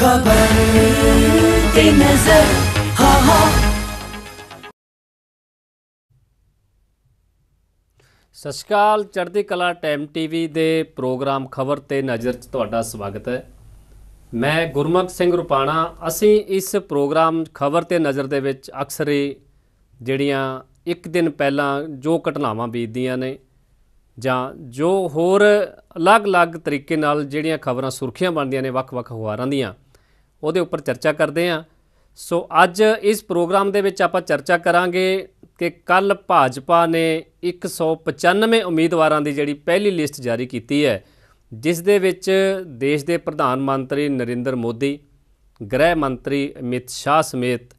खबर नजर हा हा ਸਤਿ ਸਸਕਾਲ ਚੜ੍ਹਦੀ ਕਲਾ ਟਾਈਮ ਟੀਵੀ ਦੇ ਪ੍ਰੋਗਰਾਮ ਖਬਰ ਤੇ ਨਜ਼ਰ 'ਚ ਤੁਹਾਡਾ ਸਵਾਗਤ ਹੈ ਮੈਂ ਗੁਰਮਖ ਸਿੰਘ ਰੁਪਾਣਾ ਅਸੀਂ ਇਸ ਪ੍ਰੋਗਰਾਮ ਖਬਰ ਤੇ ਨਜ਼ਰ ਦੇ ਵਿੱਚ ਅਕਸਰ ਹੀ ਜਿਹੜੀਆਂ ਇੱਕ ਦਿਨ ਪਹਿਲਾਂ ਜੋ ਘਟਨਾਵਾਂ ਬੀਤਦੀਆਂ ਨੇ ਜਾਂ ਜੋ ਹੋਰ ਅਲੱਗ-ਅਲੱਗ ਤਰੀਕੇ ਨਾਲ ਜਿਹੜੀਆਂ ਖਬਰਾਂ ਸੁਰਖੀਆਂ ਬਣਦੀਆਂ ਨੇ ਵੱਖ-ਵੱਖ ਅਖਬਾਰਾਂ ਦੀਆਂ ਉਹਦੇ ਉੱਪਰ ਚਰਚਾ ਕਰਦੇ ਆ ਸੋ ਅੱਜ ਇਸ ਪ੍ਰੋਗਰਾਮ ਦੇ ਵਿੱਚ ਆਪਾਂ ਚਰਚਾ ਕਰਾਂਗੇ ਕਿ ਕੱਲ ਭਾਜਪਾ ਨੇ 195 ਉਮੀਦਵਾਰਾਂ ਦੀ ਜਿਹੜੀ ਪਹਿਲੀ ਲਿਸਟ ਜਾਰੀ ਕੀਤੀ ਹੈ ਜਿਸ ਦੇ ਵਿੱਚ ਦੇਸ਼ ਦੇ ਪ੍ਰਧਾਨ ਮੰਤਰੀ ਨਰਿੰਦਰ ਮੋਦੀ ਗ੍ਰਹਿ ਮੰਤਰੀ ਅਮਿਤ ਸ਼ਾਹ ਸਮੇਤ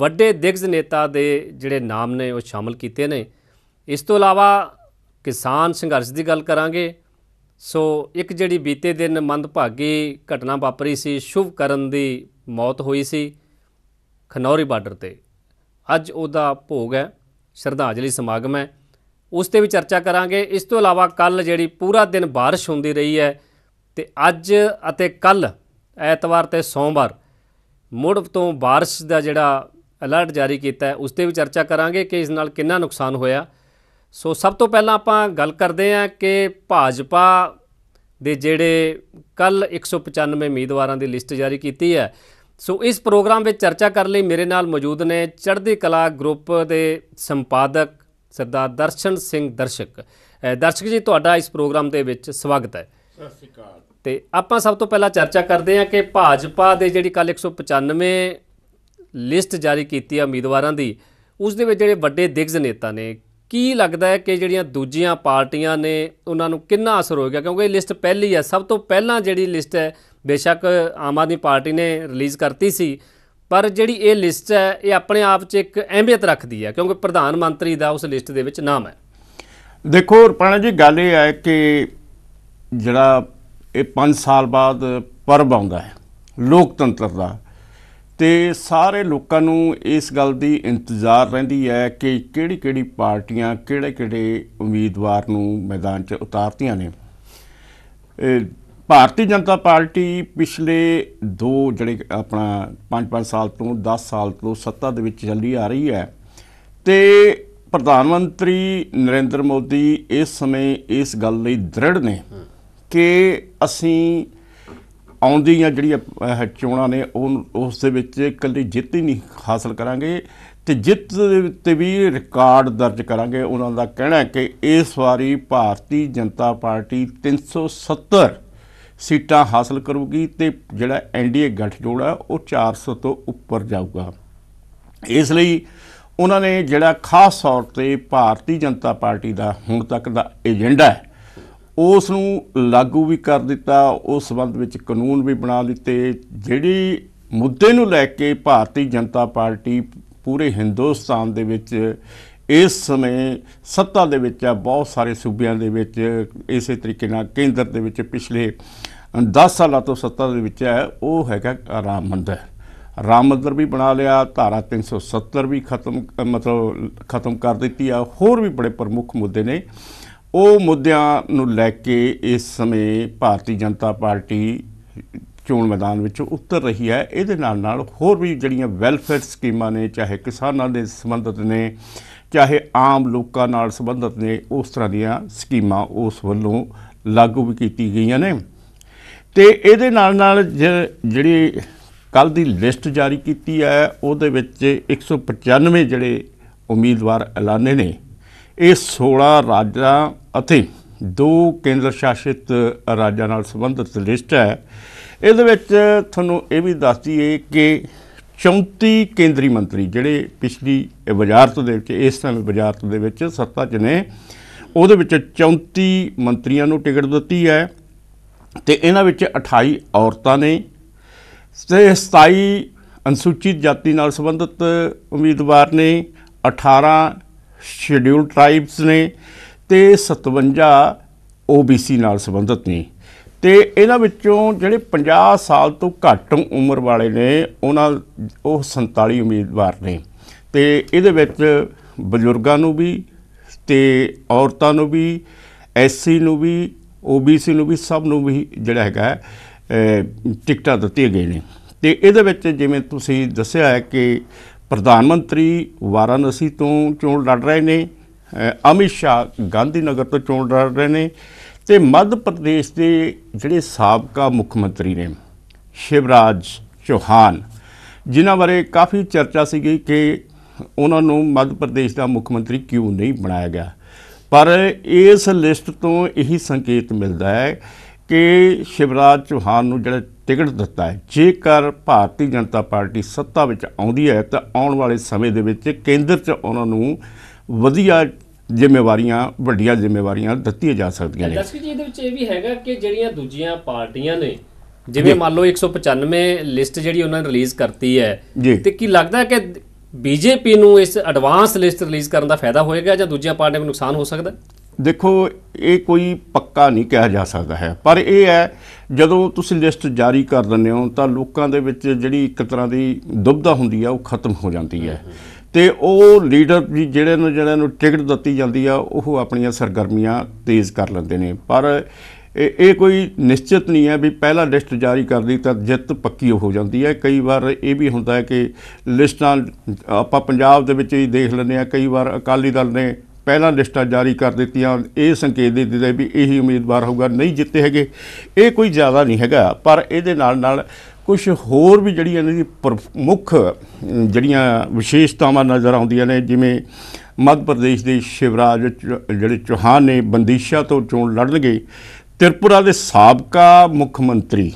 ਵੱਡੇ ਦਿਗਜ ਨੇਤਾ ਦੇ ਜਿਹੜੇ ਨਾਮ ਨੇ ਉਹ ਸ਼ਾਮਲ ਕੀਤੇ ਨੇ ਇਸ ਤੋਂ ਇਲਾਵਾ ਕਿਸਾਨ ਸੰਘਰਸ਼ ਦੀ ਗੱਲ ਕਰਾਂਗੇ ਸੋ ਇੱਕ ਜਿਹੜੀ ਬੀਤੇ ਦਿਨ ਮੰਦਭਾਗੀ ਘਟਨਾ ਵਾਪਰੀ ਸੀ ਸ਼ੁਭ ਕਰਨ ਦੀ ਮੌਤ ਹੋਈ ਸੀ ਖਨੌਰੀ ਬਾਰਡਰ ਤੇ ਅੱਜ ਉਹਦਾ ਭੋਗ ਹੈ ਸ਼ਰਧਾਂਜਲੀ ਸਮਾਗਮ ਹੈ ਉਸ ਤੇ ਵੀ ਚਰਚਾ ਕਰਾਂਗੇ ਇਸ ਤੋਂ ਇਲਾਵਾ ਕੱਲ ਜਿਹੜੀ ਪੂਰਾ ਦਿਨ بارش ਹੁੰਦੀ ਰਹੀ ਹੈ ਤੇ ਅੱਜ ਅਤੇ ਕੱਲ ਐਤਵਾਰ ਤੇ ਸੋਮਵਾਰ ਮੁੜ ਤੋਂ بارش ਦਾ ਜਿਹੜਾ ਅਲਰਟ ਜਾਰੀ ਕੀਤਾ ਹੈ ਉਸ ਤੇ ਵੀ ਚਰਚਾ ਕਰਾਂਗੇ ਕਿ ਇਸ ਨਾਲ ਕਿੰਨਾ ਨੁਕਸਾਨ ਹੋਇਆ ਸੋ ਸਭ ਤੋਂ ਪਹਿਲਾਂ ਆਪਾਂ ਗੱਲ ਕਰਦੇ ਹਾਂ ਕਿ ਭਾਜਪਾ ਦੇ ਜਿਹੜੇ ਕੱਲ 195 ਉਮੀਦਵਾਰਾਂ ਦੀ ਲਿਸਟ ਜਾਰੀ ਕੀਤੀ ਹੈ ਸੋ ਇਸ ਪ੍ਰੋਗਰਾਮ ਵਿੱਚ ਚਰਚਾ ਕਰਨ ਲਈ ਮੇਰੇ ਨਾਲ ਮੌਜੂਦ ਨੇ ਚੜ੍ਹਦੀ ਕਲਾ ਗਰੁੱਪ ਦੇ ਸੰਪਾਦਕ ਸਰਦਾਰ ਦਰਸ਼ਨ ਸਿੰਘ ਦਰਸ਼ਕ ਦਰਸ਼ਕ ਜੀ ਤੁਹਾਡਾ ਇਸ ਪ੍ਰੋਗਰਾਮ ਦੇ ਵਿੱਚ ਸਵਾਗਤ ਹੈ ਸਤਿ ਸ੍ਰੀ ਅਕਾਲ ਤੇ ਆਪਾਂ ਸਭ ਤੋਂ ਪਹਿਲਾਂ ਚਰਚਾ ਕਰਦੇ ਹਾਂ ਕਿ ਭਾਜਪਾ ਦੇ ਜਿਹੜੀ ਕੱਲ 195 ਲਿਸਟ ਜਾਰੀ ਕੀਤੀ ਹੈ ਉਮੀਦਵਾਰਾਂ ਦੀ ਉਸ ਦੇ ਵਿੱਚ ਜਿਹੜੇ ਵੱਡੇ ਦਿਗਜ ਨੇਤਾ ਨੇ ਕੀ ਲੱਗਦਾ ਹੈ ਕਿ ਜਿਹੜੀਆਂ ਦੂਜੀਆਂ ਪਾਰਟੀਆਂ ਨੇ ਉਹਨਾਂ ਨੂੰ ਕਿੰਨਾ ਅਸਰ ਹੋਏਗਾ ਕਿਉਂਕਿ ਇਹ ਲਿਸਟ ਪਹਿਲੀ ਹੈ ਸਭ ਤੋਂ ਪਹਿਲਾਂ ਜਿਹੜੀ ਲਿਸਟ ਹੈ ਬੇਸ਼ੱਕ ਆਮ ਆਦਮੀ ਪਾਰਟੀ ਨੇ ਰਿਲੀਜ਼ ਕਰਤੀ ਸੀ ਪਰ ਜਿਹੜੀ ਇਹ ਲਿਸਟ ਹੈ ਇਹ ਆਪਣੇ ਆਪ 'ਚ ਇੱਕ ਅਹਿਮੀਅਤ ਰੱਖਦੀ ਹੈ ਕਿਉਂਕਿ ਪ੍ਰਧਾਨ ਮੰਤਰੀ ਦਾ ਉਸ ਲਿਸਟ ਦੇ ਵਿੱਚ ਨਾਮ ਹੈ ਦੇਖੋ ਰਪਾਣਾ ਜੀ ਗੱਲ ਇਹ ਹੈ ਕਿ ਜਿਹੜਾ ਇਹ 5 ਸਾਲ ਬਾਅਦ ਪਰਬ ਆਉਂਦਾ ਹੈ ਲੋਕਤੰਤਰ ਦਾ ਤੇ ਸਾਰੇ ਲੋਕਾਂ ਨੂੰ ਇਸ ਗੱਲ ਦੀ ਇੰਤਜ਼ਾਰ ਰਹਿੰਦੀ ਹੈ ਕਿ ਕਿਹੜੀ-ਕਿਹੜੀ ਪਾਰਟੀਆਂ ਕਿਹੜੇ-ਕਿਹੜੇ ਉਮੀਦਵਾਰ ਨੂੰ ਮੈਦਾਨ 'ਚ ਉਤਾਰਤੀਆਂ ਨੇ ਭਾਰਤੀ ਜਨਤਾ ਪਾਰਟੀ ਪਿਛਲੇ ਦੋ ਜਿਹੜੇ ਆਪਣਾ 5-5 ਸਾਲ ਤੋਂ 10 ਸਾਲ ਤੋਂ ਸੱਤਾ ਦੇ ਵਿੱਚ ਚੱਲੀ ਆ ਰਹੀ ਹੈ ਤੇ ਪ੍ਰਧਾਨ ਮੰਤਰੀ ਨਰਿੰਦਰ ਮੋਦੀ ਇਸ ਸਮੇਂ ਇਸ ਗੱਲ ਲਈ ਦ੍ਰਿੜ ਨੇ ਕਿ ਅਸੀਂ ਆਉਂਦੀਆਂ ਜਿਹੜੀਆਂ ਚੋਣਾਂ ਨੇ ਉਹ ਉਸ ਦੇ ਵਿੱਚ ਇਕੱਲੀ ਜਿੱਤ ਹੀ ਨਹੀਂ ਹਾਸਲ ਕਰਾਂਗੇ ਤੇ ਜਿੱਤ ਦੇ ਤੇ ਵੀ ਰਿਕਾਰਡ ਦਰਜ ਕਰਾਂਗੇ ਉਹਨਾਂ ਦਾ ਕਹਿਣਾ ਹੈ ਕਿ ਇਸ ਵਾਰੀ ਭਾਰਤੀ ਜਨਤਾ ਪਾਰਟੀ 370 ਸੀਟਾਂ ਹਾਸਲ ਕਰੂਗੀ ਤੇ ਜਿਹੜਾ ਐਨਡੀਏ ਗੱਠਜੋੜ ਹੈ ਉਹ 400 ਤੋਂ ਉੱਪਰ ਜਾਊਗਾ ਇਸ ਲਈ ਉਹਨਾਂ ਨੇ ਜਿਹੜਾ ਖਾਸ ਤੌਰ ਤੇ ਭਾਰਤੀ ਜਨਤਾ ਪਾਰਟੀ ਦਾ ਹੁਣ ਤੱਕ ਦਾ ਏਜੰਡਾ ਹੈ ਉਸ ਨੂੰ ਲਾਗੂ ਵੀ ਕਰ ਦਿੱਤਾ ਉਸ ਸੰਬੰਧ ਵਿੱਚ ਕਾਨੂੰਨ ਵੀ ਬਣਾ ਦਿੱਤੇ ਜਿਹੜੀ ਮੁੱਦੇ ਨੂੰ ਲੈ ਕੇ ਭਾਰਤੀ ਜਨਤਾ ਪਾਰਟੀ ਪੂਰੇ ਹਿੰਦੁਸਤਾਨ ਦੇ ਵਿੱਚ ਇਸ ਸਮੇਂ ਸੱਤਾ ਦੇ ਵਿੱਚ ਆ ਬਹੁਤ ਸਾਰੇ ਸੂਬਿਆਂ ਦੇ ਵਿੱਚ ਇਸੇ ਤਰੀਕੇ ਨਾਲ ਕੇਂਦਰ ਦੇ ਵਿੱਚ ਪਿਛਲੇ 10 ਸਾਲਾਂ ਤੋਂ ਸੱਤਾ ਦੇ ਵਿੱਚ ਹੈ ਉਹ ਹੈਗਾ ਰਾਮ ਮੰਦਰ ਰਾਮ ਮੰਦਰ ਵੀ ਬਣਾ ਲਿਆ ਧਾਰਾ 370 ਵੀ ਖਤਮ ਮਤਲਬ ਖਤਮ ਕਰ ਦਿੱਤੀ ਆ ਹੋਰ ਵੀ ਬੜੇ ਪ੍ਰਮੁੱਖ ਮੁੱਦੇ ਨੇ ਉਹ ਮੁੱਦਿਆਂ ਨੂੰ ਲੈ ਕੇ ਇਸ ਸਮੇਂ ਭਾਰਤੀ ਜਨਤਾ ਪਾਰਟੀ ਚੋਣ ਮੈਦਾਨ ਵਿੱਚ ਉਤਰ ਰਹੀ ਹੈ ਇਹਦੇ ਨਾਲ ਨਾਲ ਹੋਰ ਵੀ ਜਿਹੜੀਆਂ ਵੈਲਫੇਅਰ ਸਕੀਮਾਂ ਨੇ ਚਾਹੇ ਕਿਸਾਨਾਂ ਦੇ ਸੰਬੰਧਤ ਨੇ ਚਾਹੇ ਆਮ ਲੋਕਾਂ ਨਾਲ ਸੰਬੰਧਤ ਨੇ ਉਸ ਤਰ੍ਹਾਂ ਦੀਆਂ ਸਕੀਮਾਂ ਉਸ ਵੱਲੋਂ ਲਾਗੂ ਵੀ ਕੀਤੀ ਗਈਆਂ ਨੇ ਤੇ ਇਹਦੇ ਨਾਲ ਨਾਲ ਜਿਹੜੀ ਕੱਲ ਦੀ ਲਿਸਟ ਜਾਰੀ ਕੀਤੀ ਹੈ ਉਹਦੇ ਵਿੱਚ 195 ਜਿਹੜੇ ਉਮੀਦਵਾਰ ਐਲਾਨੇ ਨੇ ਇਹ 16 ਰਾਜਾਂ ਅਤੇ ਦੋ ਕੇਂਦਰ ਸ਼ਾਸਿਤ ਰਾਜਾਂ ਨਾਲ ਸੰਬੰਧਿਤ ਲਿਸਟ ਹੈ ਇਹਦੇ ਵਿੱਚ ਤੁਹਾਨੂੰ ਇਹ ਵੀ ਦੱਸ ਦਈਏ ਕਿ 34 ਕੇਂਦਰੀ ਮੰਤਰੀ ਜਿਹੜੇ ਪਿਛਲੀ ਵਜ਼ਾਰਤ ਦੇ ਵਿੱਚ ਇਸ ਸਮੇਂ ਵਜ਼ਾਰਤ ਦੇ ਵਿੱਚ ਸੱਤਾ 'ਚ ਨੇ ਉਹਦੇ ਵਿੱਚ 34 ਮੰਤਰੀਆਂ ਨੂੰ ਟਿਕਟ ਦਿੱਤੀ ਹੈ ਤੇ ਇਹਨਾਂ ਵਿੱਚ 28 ਔਰਤਾਂ ਨੇ ਤੇ 27 ਅਨੁਸੂਚਿਤ ਜਾਤੀ ਨਾਲ ਸੰਬੰਧਿਤ ਉਮੀਦਵਾਰ ਨੇ 18 ਸ਼ਡਿਊਲ ਟ੍ਰਾਈਬਸ ਨੇ ਤੇ 57 OBC ਨਾਲ ਸੰਬੰਧਿਤ ਨੇ ਤੇ ਇਹਨਾਂ ਵਿੱਚੋਂ ਜਿਹੜੇ 50 ਸਾਲ ਤੋਂ ਘੱਟ ਉਮਰ ਵਾਲੇ ਨੇ ਉਹਨਾਂ ਉਹ 47 ਉਮੀਦਵਾਰ ਨੇ ਤੇ ਇਹਦੇ ਵਿੱਚ ਬਜ਼ੁਰਗਾਂ ਨੂੰ ਵੀ ਤੇ ਔਰਤਾਂ ਨੂੰ ਵੀ ਐਸਸੀ ਨੂੰ ਵੀ OBC ਨੂੰ ਵੀ ਸਭ ਨੂੰ ਵੀ ਜਿਹੜਾ ਹੈਗਾ ਟਿਕਟਾਂ ਦਿੱਤੀਆਂ ਗਈਆਂ ਨੇ ਤੇ ਇਹਦੇ ਵਿੱਚ ਜਿਵੇਂ ਤੁਸੀਂ ਦੱਸਿਆ ਹੈ ਕਿ ਪ੍ਰਧਾਨ ਮੰਤਰੀ ਵਾਰਾਣਸੀ ਤੋਂ ਚੋਣ ਲੜ ਰਹੇ ਨੇ ਅਮਿਤ ਸ਼ਾਹ ਗਾਂਧੀ ਨਗਰ ਤੋਂ ਚੋਣ ਲੜ ਰਹੇ ਨੇ ਤੇ ਮੱਧ ਪ੍ਰਦੇਸ਼ ਦੇ ਜਿਹੜੇ ਸਾਬਕਾ ਮੁੱਖ ਮੰਤਰੀ ਨੇ ਸ਼ਿਵਰਾਜ ਚੌਹਾਨ ਜਿਨ੍ਹਾਂ ਬਾਰੇ ਕਾਫੀ ਚਰਚਾ ਸੀਗੀ ਕਿ ਉਹਨਾਂ ਨੂੰ ਮੱਧ ਪ੍ਰਦੇਸ਼ ਦਾ ਮੁੱਖ ਮੰਤਰੀ ਕਿਉਂ ਨਹੀਂ ਬਣਾਇਆ ਗਿਆ ਪਰ ਇਸ ਲਿਸਟ ਤੋਂ ਇਹੀ ਸੰਕੇਤ ਮਿਲਦਾ ਹੈ ਕਿ ਸ਼ਿਵਰਾਜ ਚੌਹਾਨ ਨੂੰ ਜਿਹੜਾ ਟਿਕਟ ਦਿੱਤਾ ਹੈ ਜੇਕਰ ਭਾਰਤੀ ਜਨਤਾ ਪਾਰਟੀ ਸੱਤਾ ਵਿੱਚ ਆਉਂਦੀ ਹੈ ਤਾਂ ਆਉਣ ਵਾਲੇ ਸਮੇਂ ਦੇ ਵਿੱਚ ਕੇਂਦਰ 'ਚ ਉਹਨਾਂ ਨੂੰ ਵਧੀਆ ਜ਼ਿੰਮੇਵਾਰੀਆਂ ਵੱਡੀਆਂ ਜ਼ਿੰਮੇਵਾਰੀਆਂ ਦਿੱਤੀਆਂ ਜਾ ਸਕਦੀਆਂ ਨੇ ਜਸਕੀ ਜੀ ਇਹਦੇ ਵਿੱਚ ਇਹ ਵੀ ਹੈਗਾ ਕਿ ਜਿਹੜੀਆਂ ਦੂਜੀਆਂ ਪਾਰਟੀਆਂ ਨੇ ਜਿਵੇਂ ਮੰਨ ਲਓ 195 ਲਿਸਟ ਜਿਹੜੀ ਉਹਨਾਂ ਨੇ ਰਿਲੀਜ਼ ਕਰਤੀ ਹੈ ਤੇ ਕੀ ਲੱਗਦਾ ਕਿ ਬੀਜੇਪੀ ਨੂੰ ਇਸ ਐਡਵਾਂਸ ਲਿਸਟ ਰਿਲੀਜ਼ ਕਰਨ ਦਾ ਫਾਇਦਾ ਹੋਏਗਾ ਜਾਂ ਦੂਜੀਆਂ ਪਾਰਟੀਆਂ ਨੂੰ ਨੁਕਸਾਨ ਹੋ ਸਕਦਾ ਦੇਖੋ ਇਹ ਕੋਈ ਪੱਕਾ ਨਹੀਂ ਕਿਹਾ ਜਾ ਸਕਦਾ ਹੈ ਪਰ ਇਹ ਹੈ ਜਦੋਂ ਤੁਸੀਂ ਲਿਸਟ ਜਾਰੀ ਕਰ ਦਿੰਦੇ ਹੋ ਤਾਂ ਲੋਕਾਂ ਦੇ ਵਿੱਚ ਜਿਹੜੀ ਇੱਕ ਤਰ੍ਹਾਂ ਦੀ ਦੁਬਧਾ ਹੁੰਦੀ ਆ ਉਹ ਖਤਮ ਹੋ ਜਾਂਦੀ ਹੈ ਤੇ ਉਹ ਲੀਡਰ ਵੀ ਜਿਹੜੇ ਨੂੰ ਜਿਹੜਾ ਨੂੰ ਟਿਕਟ ਦਿੱਤੀ ਜਾਂਦੀ ਆ ਉਹ ਆਪਣੀਆਂ ਸਰਗਰਮੀਆਂ ਤੇਜ਼ ਕਰ ਲੈਂਦੇ ਨੇ ਪਰ ਇਹ ਕੋਈ ਨਿਸ਼ਚਿਤ ਨਹੀਂ ਹੈ ਵੀ ਪਹਿਲਾ ਲਿਸਟ ਜਾਰੀ ਕਰ ਲਈ ਤਾਂ ਜਿੱਤ ਪੱਕੀ ਹੋ ਜਾਂਦੀ ਹੈ ਕਈ ਵਾਰ ਇਹ ਵੀ ਹੁੰਦਾ ਹੈ ਕਿ ਲਿਸਟਾਂ ਆਪਾਂ ਪੰਜਾਬ ਦੇ ਵਿੱਚ ਹੀ ਦੇਖ ਲੈਂਦੇ ਆ ਕਈ ਵਾਰ ਅਕਾਲੀ ਦਲ ਨੇ ਪਹਿਲਾਂ ਲਿਸਟਾਂ ਜਾਰੀ ਕਰ ਦਿੱਤੀਆਂ ਇਹ ਸੰਕੇਤ ਦੇ ਦਿੱਤੇ ਵੀ ਇਹੀ ਉਮੀਦਵਾਰ ਹੋਊਗਾ ਨਹੀਂ ਜਿੱਤੇ ਹੈਗੇ ਇਹ ਕੋਈ ਜ਼ਿਆਦਾ ਨਹੀਂ ਹੈਗਾ ਪਰ ਇਹਦੇ ਨਾਲ ਨਾਲ ਕੁਝ ਹੋਰ ਵੀ ਜਿਹੜੀਆਂ ਇਹਨਾਂ ਦੀ ਮੁੱਖ ਜਿਹੜੀਆਂ ਵਿਸ਼ੇਸ਼ਤਾਵਾਂ ਨਜ਼ਰ ਆਉਂਦੀਆਂ ਨੇ ਜਿਵੇਂ ਮੱਧ ਪ੍ਰਦੇਸ਼ ਦੇ ਸ਼ਿਵਰਾਜ ਜਿਹੜੇ ਚੌਹਾਨ ਨੇ ਬੰਦੀਸ਼ਾ ਤੋਂ ਚੋਣ ਲੜਨਗੇ ਤ੍ਰਿਪੁਰਾ ਦੇ ਸਾਬਕਾ ਮੁੱਖ ਮੰਤਰੀ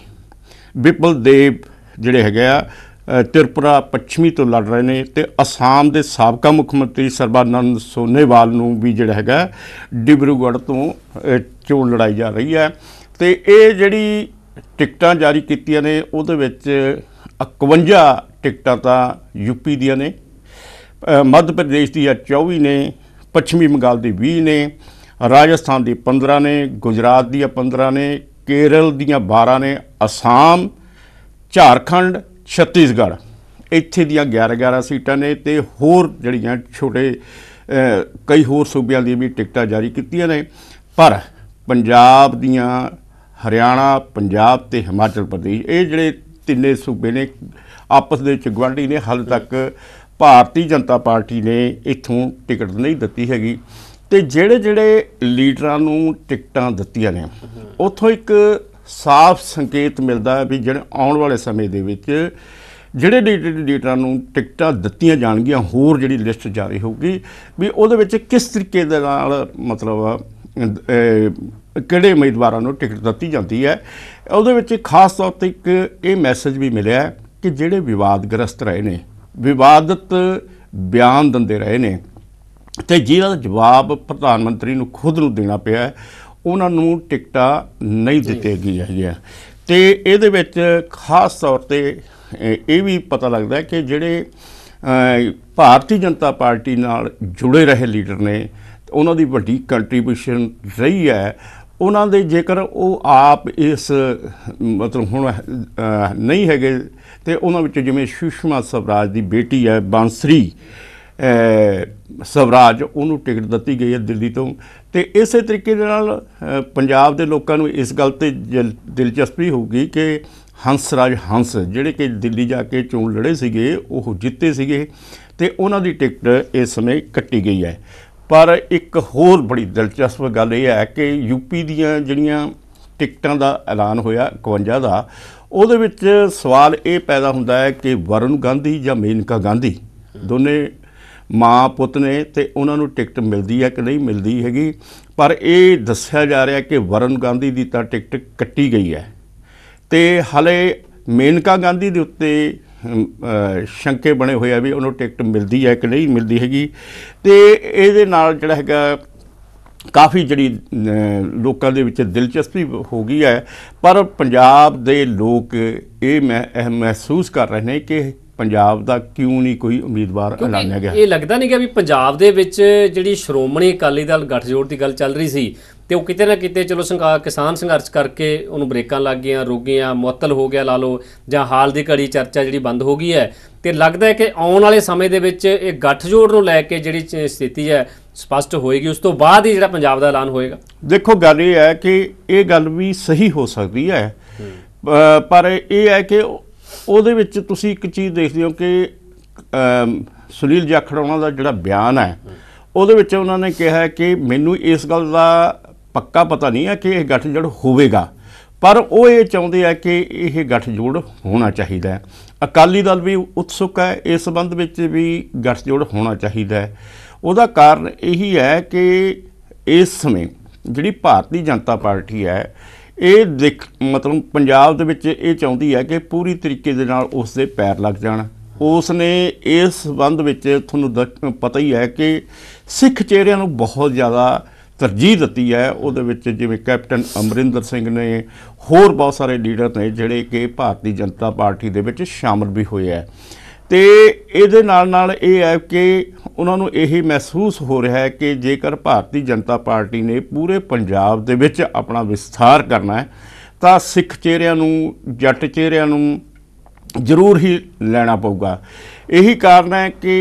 ਵਿਪਲ ਦੇਵ ਜਿਹੜੇ ਹੈਗੇ ਆ ਤ੍ਰਿਪੁਰਾ ਪੱਛਮੀ ਤੋਂ ਲੜ ਰਹੇ ਨੇ ਤੇ ਅਸਾਮ ਦੇ ਸਾਬਕਾ ਮੁੱਖ ਮੰਤਰੀ ਸਰਬਾਨੰਦ ਸੋਨੇਵਾਲ ਨੂੰ ਵੀ ਜਿਹੜਾ ਹੈਗਾ ਡਿਬਰੂਗੜ ਤੋਂ ਚੋਣ ਲੜਾਈ ਜਾ ਰਹੀ ਹੈ ਤੇ ਇਹ ਜਿਹੜੀ ਟਿਕਟਾਂ ਜਾਰੀ ਕੀਤੀਆਂ ਨੇ ਉਹਦੇ ਵਿੱਚ 51 ਟਿਕਟਾਂ ਤਾਂ ਯੂਪੀ ਦੀਆਂ ਨੇ ਮੱਧ ਪ੍ਰਦੇਸ਼ ਦੀਆਂ 24 ਨੇ ਪੱਛਮੀ ਬੰਗਾਲ ਦੀ 20 ਨੇ ਰਾਜਸਥਾਨ ਦੀ 15 ਨੇ ਗੁਜਰਾਤ ਦੀਆਂ 15 ਨੇ ਕੇਰਲ ਦੀਆਂ 12 ਨੇ ਅਸਾਮ ਝਾਰਖੰਡ ਛੱਤੀਸਗੜ੍ਹ ਇੱਥੇ ਦੀਆਂ 11-11 ਸੀਟਾਂ ਨੇ ਤੇ ਹੋਰ ਜਿਹੜੀਆਂ ਛੋਟੇ ਕਈ ਹੋਰ ਸੂਬਿਆਂ ਦੀਆਂ ਵੀ ਟਿਕਟਾਂ ਜਾਰੀ ਕੀਤੀਆਂ ਨੇ ਪਰ ਪੰਜਾਬ ਦੀਆਂ ਹਰਿਆਣਾ ਪੰਜਾਬ ਤੇ ਹਿਮਾਚਲ ਪ੍ਰਦੇਸ਼ ਇਹ ਜਿਹੜੇ ਤਿੰਨੇ ਸੂਬੇ ਨੇ ਆਪਸ ਦੇ ਵਿੱਚ ਗਵਾਂਢੀ ਨੇ ਹਾਲ ਤੱਕ ਭਾਰਤੀ ਜਨਤਾ ਪਾਰਟੀ ਨੇ ਇਥੋਂ ਟਿਕਟ ਨਹੀਂ ਦਿੱਤੀ ਹੈਗੀ ਤੇ ਜਿਹੜੇ ਜਿਹੜੇ ਲੀਡਰਾਂ ਨੂੰ ਟਿਕਟਾਂ ਦਿੱਤੀਆਂ ਨੇ ਉਥੋਂ ਇੱਕ ਸਾਫ਼ ਸੰਕੇਤ ਮਿਲਦਾ ਹੈ ਵੀ ਜਿਹੜੇ ਆਉਣ ਵਾਲੇ ਸਮੇਂ ਦੇ ਵਿੱਚ ਜਿਹੜੇ ਡੇਟਾ ਨੂੰ ਟਿਕਟਾਂ ਦਿੱਤੀਆਂ ਜਾਣਗੀਆਂ ਹੋਰ ਜਿਹੜੀ ਲਿਸਟ ਜਾਰੀ ਹੋਊਗੀ ਵੀ ਉਹਦੇ ਵਿੱਚ ਕਿਸ ਤਰੀਕੇ ਦੇ ਨਾਲ ਮਤਲਬ ਕਿਹੜੇ ਉਮੀਦਵਾਰਾਂ ਨੂੰ ਟਿਕਟ ਦਿੱਤੀ ਜਾਂਦੀ ਹੈ ਉਹਦੇ ਵਿੱਚ ਖਾਸ ਤੌਰ ਤੇ ਇੱਕ ਇਹ ਮੈਸੇਜ ਵੀ ਮਿਲਿਆ ਕਿ ਜਿਹੜੇ ਵਿਵਾਦਗ੍ਰਸਤ ਰਹੇ ਨੇ ਵਿਵਾਦਤ ਬਿਆਨ ਦਿੰਦੇ ਰਹੇ ਨੇ ਤੇ ਜਿਹਦਾ ਜਵਾਬ ਪ੍ਰਧਾਨ ਮੰਤਰੀ ਨੂੰ ਖੁਦ ਨੂੰ ਦੇਣਾ ਪਿਆ ਉਹਨਾਂ ਨੂੰ ਟਿਕਟਾਂ ਨਹੀਂ ਦਿੱਤੇ ਹੈ ਜੀ ਤੇ ਇਹਦੇ ਵਿੱਚ ਖਾਸ ਤੌਰ ਤੇ ਇਹ ਵੀ ਪਤਾ ਲੱਗਦਾ ਕਿ ਜਿਹੜੇ ਭਾਰਤੀ ਜਨਤਾ ਪਾਰਟੀ ਨਾਲ ਜੁੜੇ ਰਹੇ ਲੀਡਰ ਨੇ ਉਹਨਾਂ ਦੀ ਵੱਡੀ ਕੰਟਰੀਬਿਊਸ਼ਨ ਰਹੀ ਹੈ ਉਹਨਾਂ ਦੇ ਜੇਕਰ ਉਹ ਆਪ ਇਸ ਮਤਲਬ ਹੁਣ ਨਹੀਂ ਹੈਗੇ ਤੇ ਉਹਨਾਂ ਵਿੱਚ ਜਿਵੇਂ ਸੁਸ਼ਮਾ ਸਵਰਾਜ ਦੀ ਬੇਟੀ ਹੈ ਬਾਂਸਰੀ ਸਵਰਾਜ ਉਹਨੂੰ ਟਿਕਟ ਦਿੱਤੀ ਗਈ ਹੈ ਦਿੱਲੀ ਤੋਂ ਤੇ ਇਸੇ ਤਰੀਕੇ ਦੇ ਨਾਲ ਪੰਜਾਬ ਦੇ ਲੋਕਾਂ ਨੂੰ ਇਸ ਗੱਲ ਤੇ ਦਿਲਚਸਪੀ ਹੋਊਗੀ ਕਿ ਹੰਸ ਰਾਜ ਹੰਸ ਜਿਹੜੇ ਕਿ ਦਿੱਲੀ ਜਾ ਕੇ ਚੋਣ ਲੜੇ ਸੀਗੇ ਉਹ ਜਿੱਤੇ ਸੀਗੇ ਤੇ ਉਹਨਾਂ ਦੀ ਟਿਕਟ ਇਸ ਸਮੇਂ ਕੱਟੀ ਗਈ ਹੈ ਪਰ ਇੱਕ ਹੋਰ ਬੜੀ ਦਿਲਚਸਪ ਗੱਲ ਇਹ ਹੈ ਕਿ ਯੂਪੀ ਦੀਆਂ ਜਿਹੜੀਆਂ ਟਿਕਟਾਂ ਦਾ ਐਲਾਨ ਹੋਇਆ 51 ਦਾ ਉਹਦੇ ਵਿੱਚ ਸਵਾਲ ਇਹ ਪੈਦਾ ਹੁੰਦਾ ਹੈ ਕਿ ਵਰਨ ਗਾਂਧੀ ਜਾਂ ਮੇਨਕਾ ਗਾਂਧੀ ਦੋਨੇ ਮਾਂ ਪੁੱਤ ਨੇ ਤੇ ਉਹਨਾਂ ਨੂੰ ਟਿਕਟ ਮਿਲਦੀ ਹੈ ਕਿ ਨਹੀਂ ਮਿਲਦੀ ਹੈਗੀ ਪਰ ਇਹ ਦੱਸਿਆ ਜਾ ਰਿਹਾ ਕਿ ਵਰਨ ਗਾਂਧੀ ਦੀ ਤਾਂ ਟਿਕਟ ਕੱਟੀ ਗਈ ਹੈ ਤੇ ਹਲੇ ਮੇਨਕਾ ਗਾਂਧੀ ਦੇ ਉੱਤੇ ਸ਼ੰਕੇ ਬਣੇ ਹੋਏ ਆ ਵੀ ਉਹਨੂੰ ਟਿਕਟ ਮਿਲਦੀ ਹੈ ਕਿ ਨਹੀਂ ਮਿਲਦੀ ਹੈਗੀ ਤੇ ਇਹਦੇ ਨਾਲ ਜਿਹੜਾ ਹੈਗਾ ਕਾਫੀ ਜਿਹੜੀ ਲੋਕਾਂ ਦੇ ਵਿੱਚ ਦਿਲਚਸਪੀ ਹੋ ਗਈ ਹੈ ਪਰ ਪੰਜਾਬ ਦੇ ਲੋਕ ਇਹ ਮਹਿਸੂਸ ਕਰ ਰਹੇ ਨੇ ਕਿ ਪੰਜਾਬ ਦਾ ਕਿਉਂ ਨਹੀਂ ਕੋਈ ਉਮੀਦਵਾਰ ਐਲਾਨਿਆ ਗਿਆ ਇਹ ਲੱਗਦਾ ਨਹੀਂ ਕਿ ਵੀ ਪੰਜਾਬ ਦੇ ਵਿੱਚ ਜਿਹੜੀ ਸ਼੍ਰੋਮਣੀ ਅਕਾਲੀ ਦਲ ਗੱਠਜੋੜ ਦੀ ਗੱਲ ਚੱਲ ਰਹੀ ਸੀ ਤੇ ਉਹ ਕਿਤੇ ਨਾ ਕਿਤੇ ਚਲੋ ਸੰਘਾ ਕਿਸਾਨ ਸੰਘਰਸ਼ ਕਰਕੇ ਉਹਨੂੰ ਬ੍ਰੇਕਾਂ ਲੱਗ ਗਈਆਂ ਰੁਕ ਗਈਆਂ ਮੁਅੱਤਲ ਹੋ ਗਿਆ ਲਾ ਲਓ ਜਾਂ ਹਾਲ ਦੀ ਘੜੀ ਚਰਚਾ ਜਿਹੜੀ ਬੰਦ ਹੋ ਗਈ ਹੈ ਤੇ ਲੱਗਦਾ ਹੈ ਕਿ ਆਉਣ ਵਾਲੇ ਸਮੇਂ ਦੇ ਵਿੱਚ ਇਹ ਗੱਠਜੋੜ ਨੂੰ ਲੈ ਕੇ ਜਿਹੜੀ ਸਥਿਤੀ ਹੈ ਸਪਸ਼ਟ ਹੋਏਗੀ ਉਸ ਤੋਂ ਬਾਅਦ ਹੀ ਜਿਹੜਾ ਪੰਜਾਬ ਦਾ ਐਲਾਨ ਹੋਏਗਾ ਦੇਖੋ ਗੱਲ ਇਹ ਹੈ ਕਿ ਇਹ ਗੱਲ ਵੀ ਸਹੀ ਹੋ ਸਕਦੀ ਹੈ ਪਰ ਇਹ ਹੈ ਕਿ ਉਹਦੇ ਵਿੱਚ ਤੁਸੀਂ ਇੱਕ ਚੀਜ਼ ਦੇਖਦੇ ਹੋ ਕਿ ਸੁਨੀਲ ਜਾਖੜ ਉਹਨਾਂ ਦਾ ਜਿਹੜਾ ਬਿਆਨ ਹੈ ਉਹਦੇ ਵਿੱਚ ਉਹਨਾਂ ਨੇ ਕਿਹਾ ਕਿ ਮੈਨੂੰ ਇਸ ਗੱਲ ਦਾ ਪੱਕਾ ਪਤਾ ਨਹੀਂ ਹੈ ਕਿ ਇਹ ਗੱਠਜੋੜ ਹੋਵੇਗਾ ਪਰ ਉਹ ਇਹ ਚਾਹੁੰਦੇ ਆ ਕਿ ਇਹ ਗੱਠਜੋੜ ਹੋਣਾ ਚਾਹੀਦਾ ਹੈ ਅਕਾਲੀ ਦਲ ਵੀ ਉਤਸੁਕ ਹੈ ਇਸ ਸੰਬੰਧ ਵਿੱਚ ਵੀ ਗੱਠਜੋੜ ਹੋਣਾ ਚਾਹੀਦਾ ਹੈ ਉਹਦਾ ਕਾਰਨ ਇਹੀ ਹੈ ਕਿ ਇਸ ਸਮੇਂ ਜਿਹੜੀ ਭਾਰਤੀ ਜਨਤਾ ਪਾਰਟੀ ਹੈ ਇਹ ਦੇਖ ਮਤਲਬ ਪੰਜਾਬ ਦੇ ਵਿੱਚ ਇਹ ਚਾਹੁੰਦੀ ਹੈ ਕਿ ਪੂਰੀ ਤਰੀਕੇ ਦੇ ਨਾਲ ਉਸ ਦੇ ਪੈਰ ਲੱਗ ਜਾਣ ਉਸ ਨੇ ਇਸ ਸੰਬੰਧ ਵਿੱਚ ਤੁਹਾਨੂੰ ਪਤਾ ਹੀ ਹੈ ਕਿ ਸਿੱਖ ਚਿਹਰਿਆਂ ਨੂੰ ਬਹੁਤ ਜ਼ਿਆਦਾ ਤਰਜੀਹ ਦਿੱਤੀ ਹੈ ਉਹਦੇ ਵਿੱਚ ਜਿਵੇਂ ਕੈਪਟਨ ਅਮਰਿੰਦਰ ਸਿੰਘ ਨੇ ਹੋਰ ਬਹੁਤ ਸਾਰੇ ਲੀਡਰ ਨੇ ਜਿਹੜੇ ਕਿ ਭਾਰਤੀ ਜਨਤਾ ਪਾਰਟੀ ਦੇ ਵਿੱਚ ਸ਼ਾਮਲ ਵੀ ਹੋਏ ਹੈ ਤੇ ਇਹਦੇ ਨਾਲ ਨਾਲ ਇਹ ਹੈ ਕਿ ਉਹਨਾਂ ਨੂੰ ਇਹ ਮਹਿਸੂਸ ਹੋ ਰਿਹਾ ਹੈ ਕਿ ਜੇਕਰ ਭਾਰਤੀ ਜਨਤਾ ਪਾਰਟੀ ਨੇ ਪੂਰੇ ਪੰਜਾਬ ਦੇ ਵਿੱਚ ਆਪਣਾ ਵਿਸਥਾਰ ਕਰਨਾ ਹੈ ਤਾਂ ਸਿੱਖ ਚਿਹਰਿਆਂ ਨੂੰ ਜੱਟ ਚਿਹਰਿਆਂ ਨੂੰ ਜ਼ਰੂਰ ਹੀ ਲੈਣਾ ਪਊਗਾ ਇਹੀ ਕਾਰਨ ਹੈ ਕਿ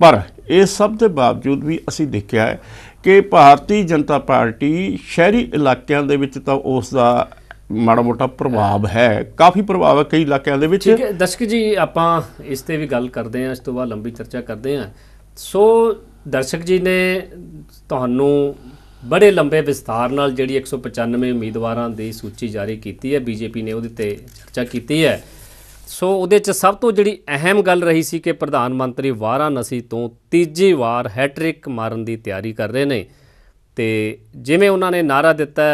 ਪਰ ਇਹ ਸਭ ਦੇ ਬਾਵਜੂਦ ਵੀ ਅਸੀਂ ਦੇਖਿਆ ਹੈ ਕਿ ਭਾਰਤੀ ਜਨਤਾ ਪਾਰਟੀ ਸ਼ਹਿਰੀ ਇਲਾਕਿਆਂ ਦੇ ਵਿੱਚ ਤਾਂ ਉਸ ਦਾ ਮਾੜਾ ਮੋਟਾ ਪ੍ਰਭਾਵ ਹੈ ਕਾਫੀ ਪ੍ਰਭਾਵ ਹੈ ਕਈ ਇਲਾਕਿਆਂ ਦੇ ਵਿੱਚ ਠੀਕ ਹੈ ਦਸ਼ਕ ਜੀ ਆਪਾਂ ਇਸ ਤੇ ਵੀ ਗੱਲ ਕਰਦੇ ਆਂ ਇਸ ਤੋਂ ਬਾਅਦ ਲੰਬੀ ਚਰਚਾ ਕਰਦੇ ਆਂ ਸੋ ਦਰਸ਼ਕ ਜੀ ਨੇ ਤੁਹਾਨੂੰ ਬੜੇ ਲੰਬੇ ਵਿਸਥਾਰ ਨਾਲ ਜਿਹੜੀ 195 ਉਮੀਦਵਾਰਾਂ ਦੀ ਸੂਚੀ ਜਾਰੀ ਕੀਤੀ ਹੈ ਬੀਜੇਪੀ ਨੇ ਉਹਦੇ ਤੇ ਚਰਚਾ ਕੀਤੀ ਹੈ ਸੋ ਉਹਦੇ ਚ ਸਭ ਤੋਂ ਜਿਹੜੀ ਅਹਿਮ ਗੱਲ ਰਹੀ ਸੀ ਕਿ ਪ੍ਰਧਾਨ ਮੰਤਰੀ ਵਾਰਾਨਸੀ ਤੋਂ ਤੀਜੀ ਵਾਰ ਹੈਟ੍ਰਿਕ ਮਾਰਨ ਦੀ ਤਿਆਰੀ ਕਰ ਰਹੇ ਨੇ ਤੇ ਜਿਵੇਂ ਉਹਨਾਂ ਨੇ ਨਾਰਾ ਦਿੱਤਾ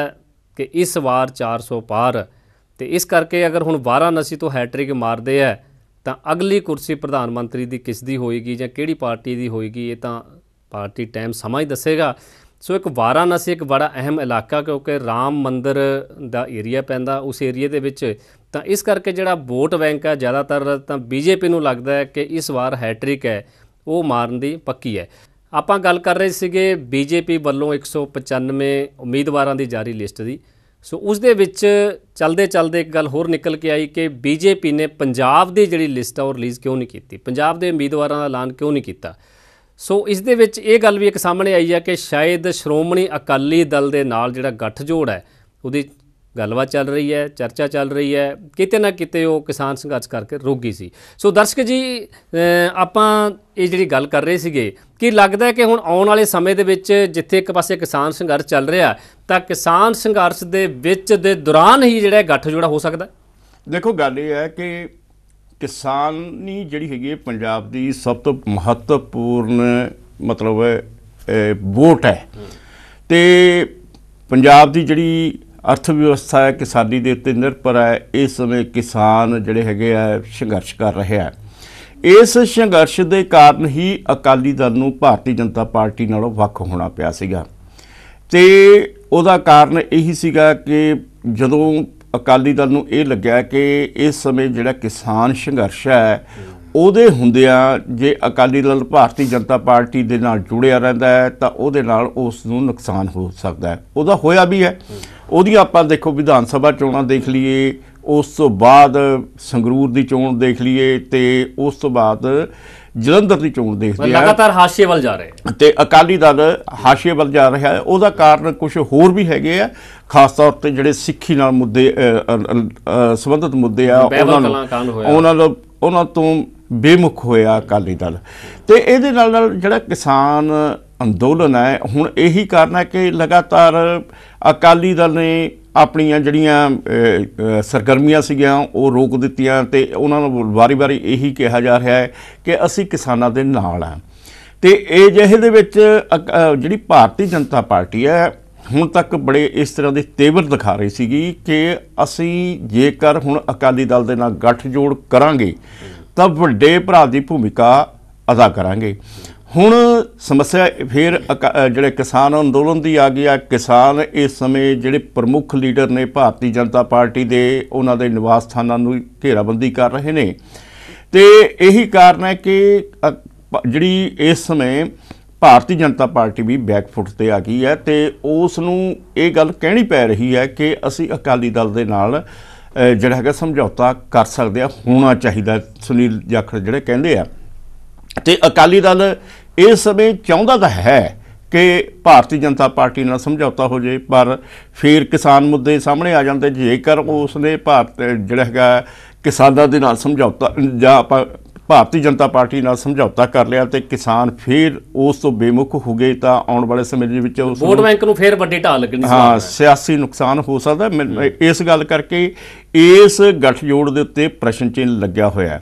ਕਿ ਇਸ ਵਾਰ 400 ਪਾਰ ਤੇ ਇਸ ਕਰਕੇ ਅਗਰ ਹੁਣ ਵਾਰਾਨਸੀ ਤੋਂ ਹੈਟ੍ਰਿਕ ਮਾਰਦੇ ਆ ਤਾਂ ਅਗਲੀ ਕੁਰਸੀ ਪ੍ਰਧਾਨ ਮੰਤਰੀ ਦੀ ਕਿਸ ਦੀ ਹੋਏਗੀ ਜਾਂ ਕਿਹੜੀ ਪਾਰਟੀ ਦੀ ਹੋਏਗੀ ਇਹ ਤਾਂ ਪਾਰਟੀ ਟਾਈਮ ਸਮਾਂ ਹੀ ਦੱਸੇਗਾ ਸੋ ਇੱਕ ਵਾਰਾਨਸੀ ਇੱਕ ਬੜਾ ਅਹਿਮ ਇਲਾਕਾ ਕਿਉਂਕਿ ਰਾਮ ਮੰਦਰ ਦਾ ਏਰੀਆ ਪੈਂਦਾ ਉਸ ਏਰੀਆ ਦੇ ਵਿੱਚ ਤਾਂ ਇਸ ਕਰਕੇ ਜਿਹੜਾ ਵੋਟ ਬੈਂਕ ਹੈ ਜ਼ਿਆਦਾਤਰ ਤਾਂ ਬੀਜੇਪੀ ਨੂੰ ਲੱਗਦਾ ਹੈ ਕਿ ਇਸ ਵਾਰ ਹੈਟ੍ਰਿਕ ਹੈ ਉਹ ਮਾਰਨ ਦੀ ਪੱਕੀ ਹੈ ਆਪਾਂ ਗੱਲ ਕਰ ਰਹੇ ਸੀਗੇ ਬੀਜੇਪੀ ਵੱਲੋਂ 195 ਉਮੀਦਵਾਰਾਂ ਦੀ ਜਾਰੀ ਲਿਸਟ ਦੀ ਸੋ ਉਸ ਦੇ ਵਿੱਚ ਚਲਦੇ ਚਲਦੇ ਇੱਕ ਗੱਲ ਹੋਰ ਨਿਕਲ ਕੇ ਆਈ ਕਿ ਬੀਜੇਪੀ ਨੇ ਪੰਜਾਬ ਦੀ ਜਿਹੜੀ ਲਿਸਟ ਆ ਉਹ ਰਿਲੀਜ਼ ਕਿਉਂ ਨਹੀਂ ਕੀਤੀ ਪੰਜਾਬ ਦੇ ਉਮੀਦਵਾਰਾਂ ਦਾ ਐਲਾਨ ਕਿਉਂ ਨਹੀਂ ਕੀਤਾ ਸੋ ਇਸ ਦੇ ਵਿੱਚ ਇਹ ਗੱਲ ਵੀ ਇੱਕ ਸਾਹਮਣੇ ਆਈ ਹੈ ਕਿ ਸ਼ਾਇਦ ਸ਼੍ਰੋਮਣੀ ਅਕਾਲੀ ਦਲ ਦੇ ਨਾਲ ਜਿਹੜਾ ਗੱਠਜੋੜ ਹੈ ਉਹਦੀ ਗੱਲਬਾਤ ਚੱਲ ਰਹੀ ਹੈ ਚਰਚਾ ਚੱਲ ਰਹੀ ਹੈ ਕਿਤੇ ਨਾ ਕਿਤੇ ਉਹ ਕਿਸਾਨ ਸੰਘਰਸ਼ ਕਰਕੇ ਰੁਕ ਗਈ ਸੀ ਸੋ ਦਰਸ਼ਕ ਜੀ ਆਪਾਂ ਇਹ ਜਿਹੜੀ ਗੱਲ ਕਰ ਰਹੇ ਸੀਗੇ ਕਿ ਲੱਗਦਾ ਹੈ ਕਿ ਹੁਣ ਆਉਣ ਵਾਲੇ ਸਮੇਂ ਦੇ ਵਿੱਚ ਜਿੱਥੇ ਇੱਕ ਪਾਸੇ ਕਿਸਾਨ ਸੰਘਰਸ਼ ਚੱਲ ਰਿਹਾ ਤਾਂ ਕਿਸਾਨ ਸੰਘਰਸ਼ ਦੇ ਵਿੱਚ ਦੇ ਦੌਰਾਨ ਹੀ ਜਿਹੜਾ ਗੱਠ ਜੋੜਾ ਹੋ ਸਕਦਾ ਦੇਖੋ ਗੱਲ ਇਹ ਹੈ ਕਿ ਕਿਸਾਨੀ ਜਿਹੜੀ ਹੈਗੀ ਹੈ ਪੰਜਾਬ ਦੀ ਸਭ ਤੋਂ ਮਹੱਤਵਪੂਰਨ ਮਤਲਬ ਹੈ ਵੋਟ ਹੈ ਤੇ ਪੰਜਾਬ ਦੀ ਜਿਹੜੀ ਅਰਥ ਵਿਵਸਥਾ ਹੈ ਕਿਸਾਨੀ ਦੇ ਉੱਤੇ ਨਿਰਭਰ ਹੈ ਇਸ ਸਮੇਂ ਕਿਸਾਨ ਜਿਹੜੇ ਹੈਗੇ ਆ ਸੰਘਰਸ਼ ਕਰ ਰਿਹਾ ਹੈ ਇਸ ਸੰਘਰਸ਼ ਦੇ ਕਾਰਨ ਹੀ ਅਕਾਲੀ ਦਲ ਨੂੰ ਭਾਰਤੀ ਜਨਤਾ ਪਾਰਟੀ ਨਾਲੋਂ ਵੱਖ ਹੋਣਾ ਪਿਆ ਸੀਗਾ ਤੇ ਉਹਦਾ ਕਾਰਨ ਇਹੀ ਸੀਗਾ ਕਿ ਜਦੋਂ ਅਕਾਲੀ ਦਲ ਨੂੰ ਇਹ ਲੱਗਿਆ ਕਿ ਇਸ ਸਮੇਂ ਜਿਹੜਾ ਕਿਸਾਨ ਸੰਘਰਸ਼ ਹੈ ਉਹਦੇ ਹੁੰਦਿਆਂ ਜੇ ਅਕਾਲੀ ਦਲ ਭਾਰਤੀ ਜਨਤਾ ਪਾਰਟੀ ਦੇ ਨਾਲ ਜੁੜਿਆ ਰਹਿੰਦਾ ਹੈ ਤਾਂ ਉਹਦੇ ਨਾਲ ਉਸ ਨੂੰ ਨੁਕਸਾਨ ਹੋ ਸਕਦਾ ਹੈ ਉਹਦਾ ਹੋਇਆ ਵੀ ਹੈ ਉਹਦੀ ਆਪਾਂ ਦੇਖੋ ਵਿਧਾਨ ਸਭਾ ਚੋਣਾਂ ਦੇਖ ਲਈਏ ਉਸ ਤੋਂ ਬਾਅਦ ਸੰਗਰੂਰ ਦੀ ਚੋਣ ਦੇਖ ਲਈਏ ਤੇ ਉਸ ਤੋਂ ਬਾਅਦ ਜਲੰਧਰ ਦੀ ਚੋਣ ਦੇਖਦੇ ਆ ਲਗਾਤਾਰ ਹਾਸ਼ੀਏ ਵੱਲ ਜਾ ਰਹੇ ਤੇ ਅਕਾਲੀ ਦਲ ਹਾਸ਼ੀਏ ਵੱਲ ਜਾ ਰਿਹਾ ਹੈ ਉਹਦਾ ਕਾਰਨ ਕੁਝ ਹੋਰ ਵੀ ਹੈਗੇ ਆ ਖਾਸ ਤੌਰ ਤੇ ਜਿਹੜੇ ਸਿੱਖੀ ਨਾਲ ਮੁੱਦੇ ਸੰਬੰਧਿਤ ਮੁੱਦੇ ਆ ਉਹਨਾਂ ਨੂੰ ਉਹਨਾਂ ਤੋਂ ਬੇਮੁਖ ਹੋਇਆ ਅਕਾਲੀ ਦਲ ਤੇ ਇਹਦੇ ਨਾਲ ਨਾਲ ਜਿਹੜਾ ਕਿਸਾਨ ਅੰਦੋਲਨ ਹੈ ਹੁਣ ਇਹੀ ਕਾਰਨ ਹੈ ਕਿ ਲਗਾਤਾਰ ਅਕਾਲੀ ਦਲ ਨੇ ਆਪਣੀਆਂ ਜਿਹੜੀਆਂ ਸਰਗਰਮੀਆਂ ਸੀਗੀਆਂ ਉਹ ਰੋਕ ਦਿੱਤੀਆਂ ਤੇ ਉਹਨਾਂ ਨੂੰ ਵਾਰੀ-ਵਾਰੀ ਇਹੀ ਕਿਹਾ ਜਾ ਰਿਹਾ ਹੈ ਕਿ ਅਸੀਂ ਕਿਸਾਨਾਂ ਦੇ ਨਾਲ ਆ ਤੇ ਇਹ ਜਿਹੇ ਦੇ ਵਿੱਚ ਜਿਹੜੀ ਭਾਰਤੀ ਜਨਤਾ ਪਾਰਟੀ ਹੈ ਹੁਣ ਤੱਕ ਬੜੇ ਇਸ ਤਰ੍ਹਾਂ ਦੇ ਤੇਵਰ ਦਿਖਾ ਰਹੀ ਸੀਗੀ ਕਿ ਅਸੀਂ ਜੇਕਰ ਹੁਣ ਅਕਾਲੀ ਦਲ ਦੇ ਨਾਲ ਗੱਠ ਜੋੜ ਕਰਾਂਗੇ ਤਾਂ ਵੱਡੇ ਭਰਾ ਦੀ ਭੂਮਿਕਾ ਅਦਾ ਕਰਾਂਗੇ ਹੁਣ ਸਮੱਸਿਆ ਫਿਰ ਜਿਹੜੇ ਕਿਸਾਨ ਅੰਦੋਲਨ ਦੀ ਆ ਗਈ ਆ ਕਿਸਾਨ ਇਸ ਸਮੇਂ ਜਿਹੜੇ ਪ੍ਰਮੁੱਖ ਲੀਡਰ ਨੇ ਭਾਰਤੀ ਜਨਤਾ ਪਾਰਟੀ ਦੇ ਉਹਨਾਂ ਦੇ ਨਿਵਾਸ ਸਥਾਨਾਂ ਨੂੰ ਘੇਰਾਬੰਦੀ ਕਰ ਰਹੇ ਨੇ ਤੇ ਇਹੀ ਕਾਰਨ ਹੈ ਕਿ ਜਿਹੜੀ ਇਸ ਸਮੇਂ ਭਾਰਤੀ ਜਨਤਾ ਪਾਰਟੀ ਵੀ ਬੈਕਫੁੱਟ ਤੇ ਆ ਗਈ ਹੈ ਤੇ ਉਸ ਨੂੰ ਇਹ ਗੱਲ ਕਹਿਣੀ ਪੈ ਰਹੀ ਹੈ ਕਿ ਅਸੀਂ ਅਕਾਲੀ ਦਲ ਦੇ ਨਾਲ ਜਿਹੜਾ ਹੈਗਾ ਸਮਝੌਤਾ ਕਰ ਸਕਦੇ ਆ ਹੋਣਾ ਚਾਹੀਦਾ ਸੁਨੀਲ ਜਾਖੜ ਜਿਹੜੇ ਕਹਿੰਦੇ ਆ ਤੇ ਅਕਾਲੀ ਦਲ ਇਸ ਸਮੇਂ ਚਾਹੁੰਦਾ ਤਾਂ ਹੈ ਕਿ ਭਾਰਤੀ ਜਨਤਾ ਪਾਰਟੀ ਨਾਲ ਸਮਝੌਤਾ ਹੋ ਜੇ ਪਰ ਫਿਰ ਕਿਸਾਨ ਮੁੱਦੇ ਸਾਹਮਣੇ ਆ ਜਾਂਦੇ ਜੇਕਰ ਉਸ ਨੇ ਭਾਰਤ ਜਿਹੜਾ ਹੈਗਾ ਕਿਸਾਨਾਂ ਦੇ ਨਾਲ ਸਮਝੌਤਾ ਜਾਂ ਆਪਾਂ ਭਾਰਤੀ ਜਨਤਾ ਪਾਰਟੀ ਨਾਲ ਸਮਝੌਤਾ ਕਰ ਲਿਆ ਤੇ ਕਿਸਾਨ ਫੇਰ ਉਸ ਤੋਂ ਬੇਮੁਖ ਹੋ ਗਏ ਤਾਂ ਆਉਣ ਵਾਲੇ ਸਮੇਂ ਦੇ ਵਿੱਚ ਉਸ ਵੋਟ ਬੈਂਕ ਨੂੰ ਫੇਰ ਵੱਡੀ ਢਾਲ ਲੱਗਣੀ ਹਾਂ ਸਿਆਸੀ ਨੁਕਸਾਨ ਹੋ ਸਕਦਾ ਇਸ ਗੱਲ ਕਰਕੇ ਇਸ ਗੱਠਜੋੜ ਦੇ ਉੱਤੇ ਪ੍ਰਸ਼ਨ ਚਿੰਨ ਲੱਗਿਆ ਹੋਇਆ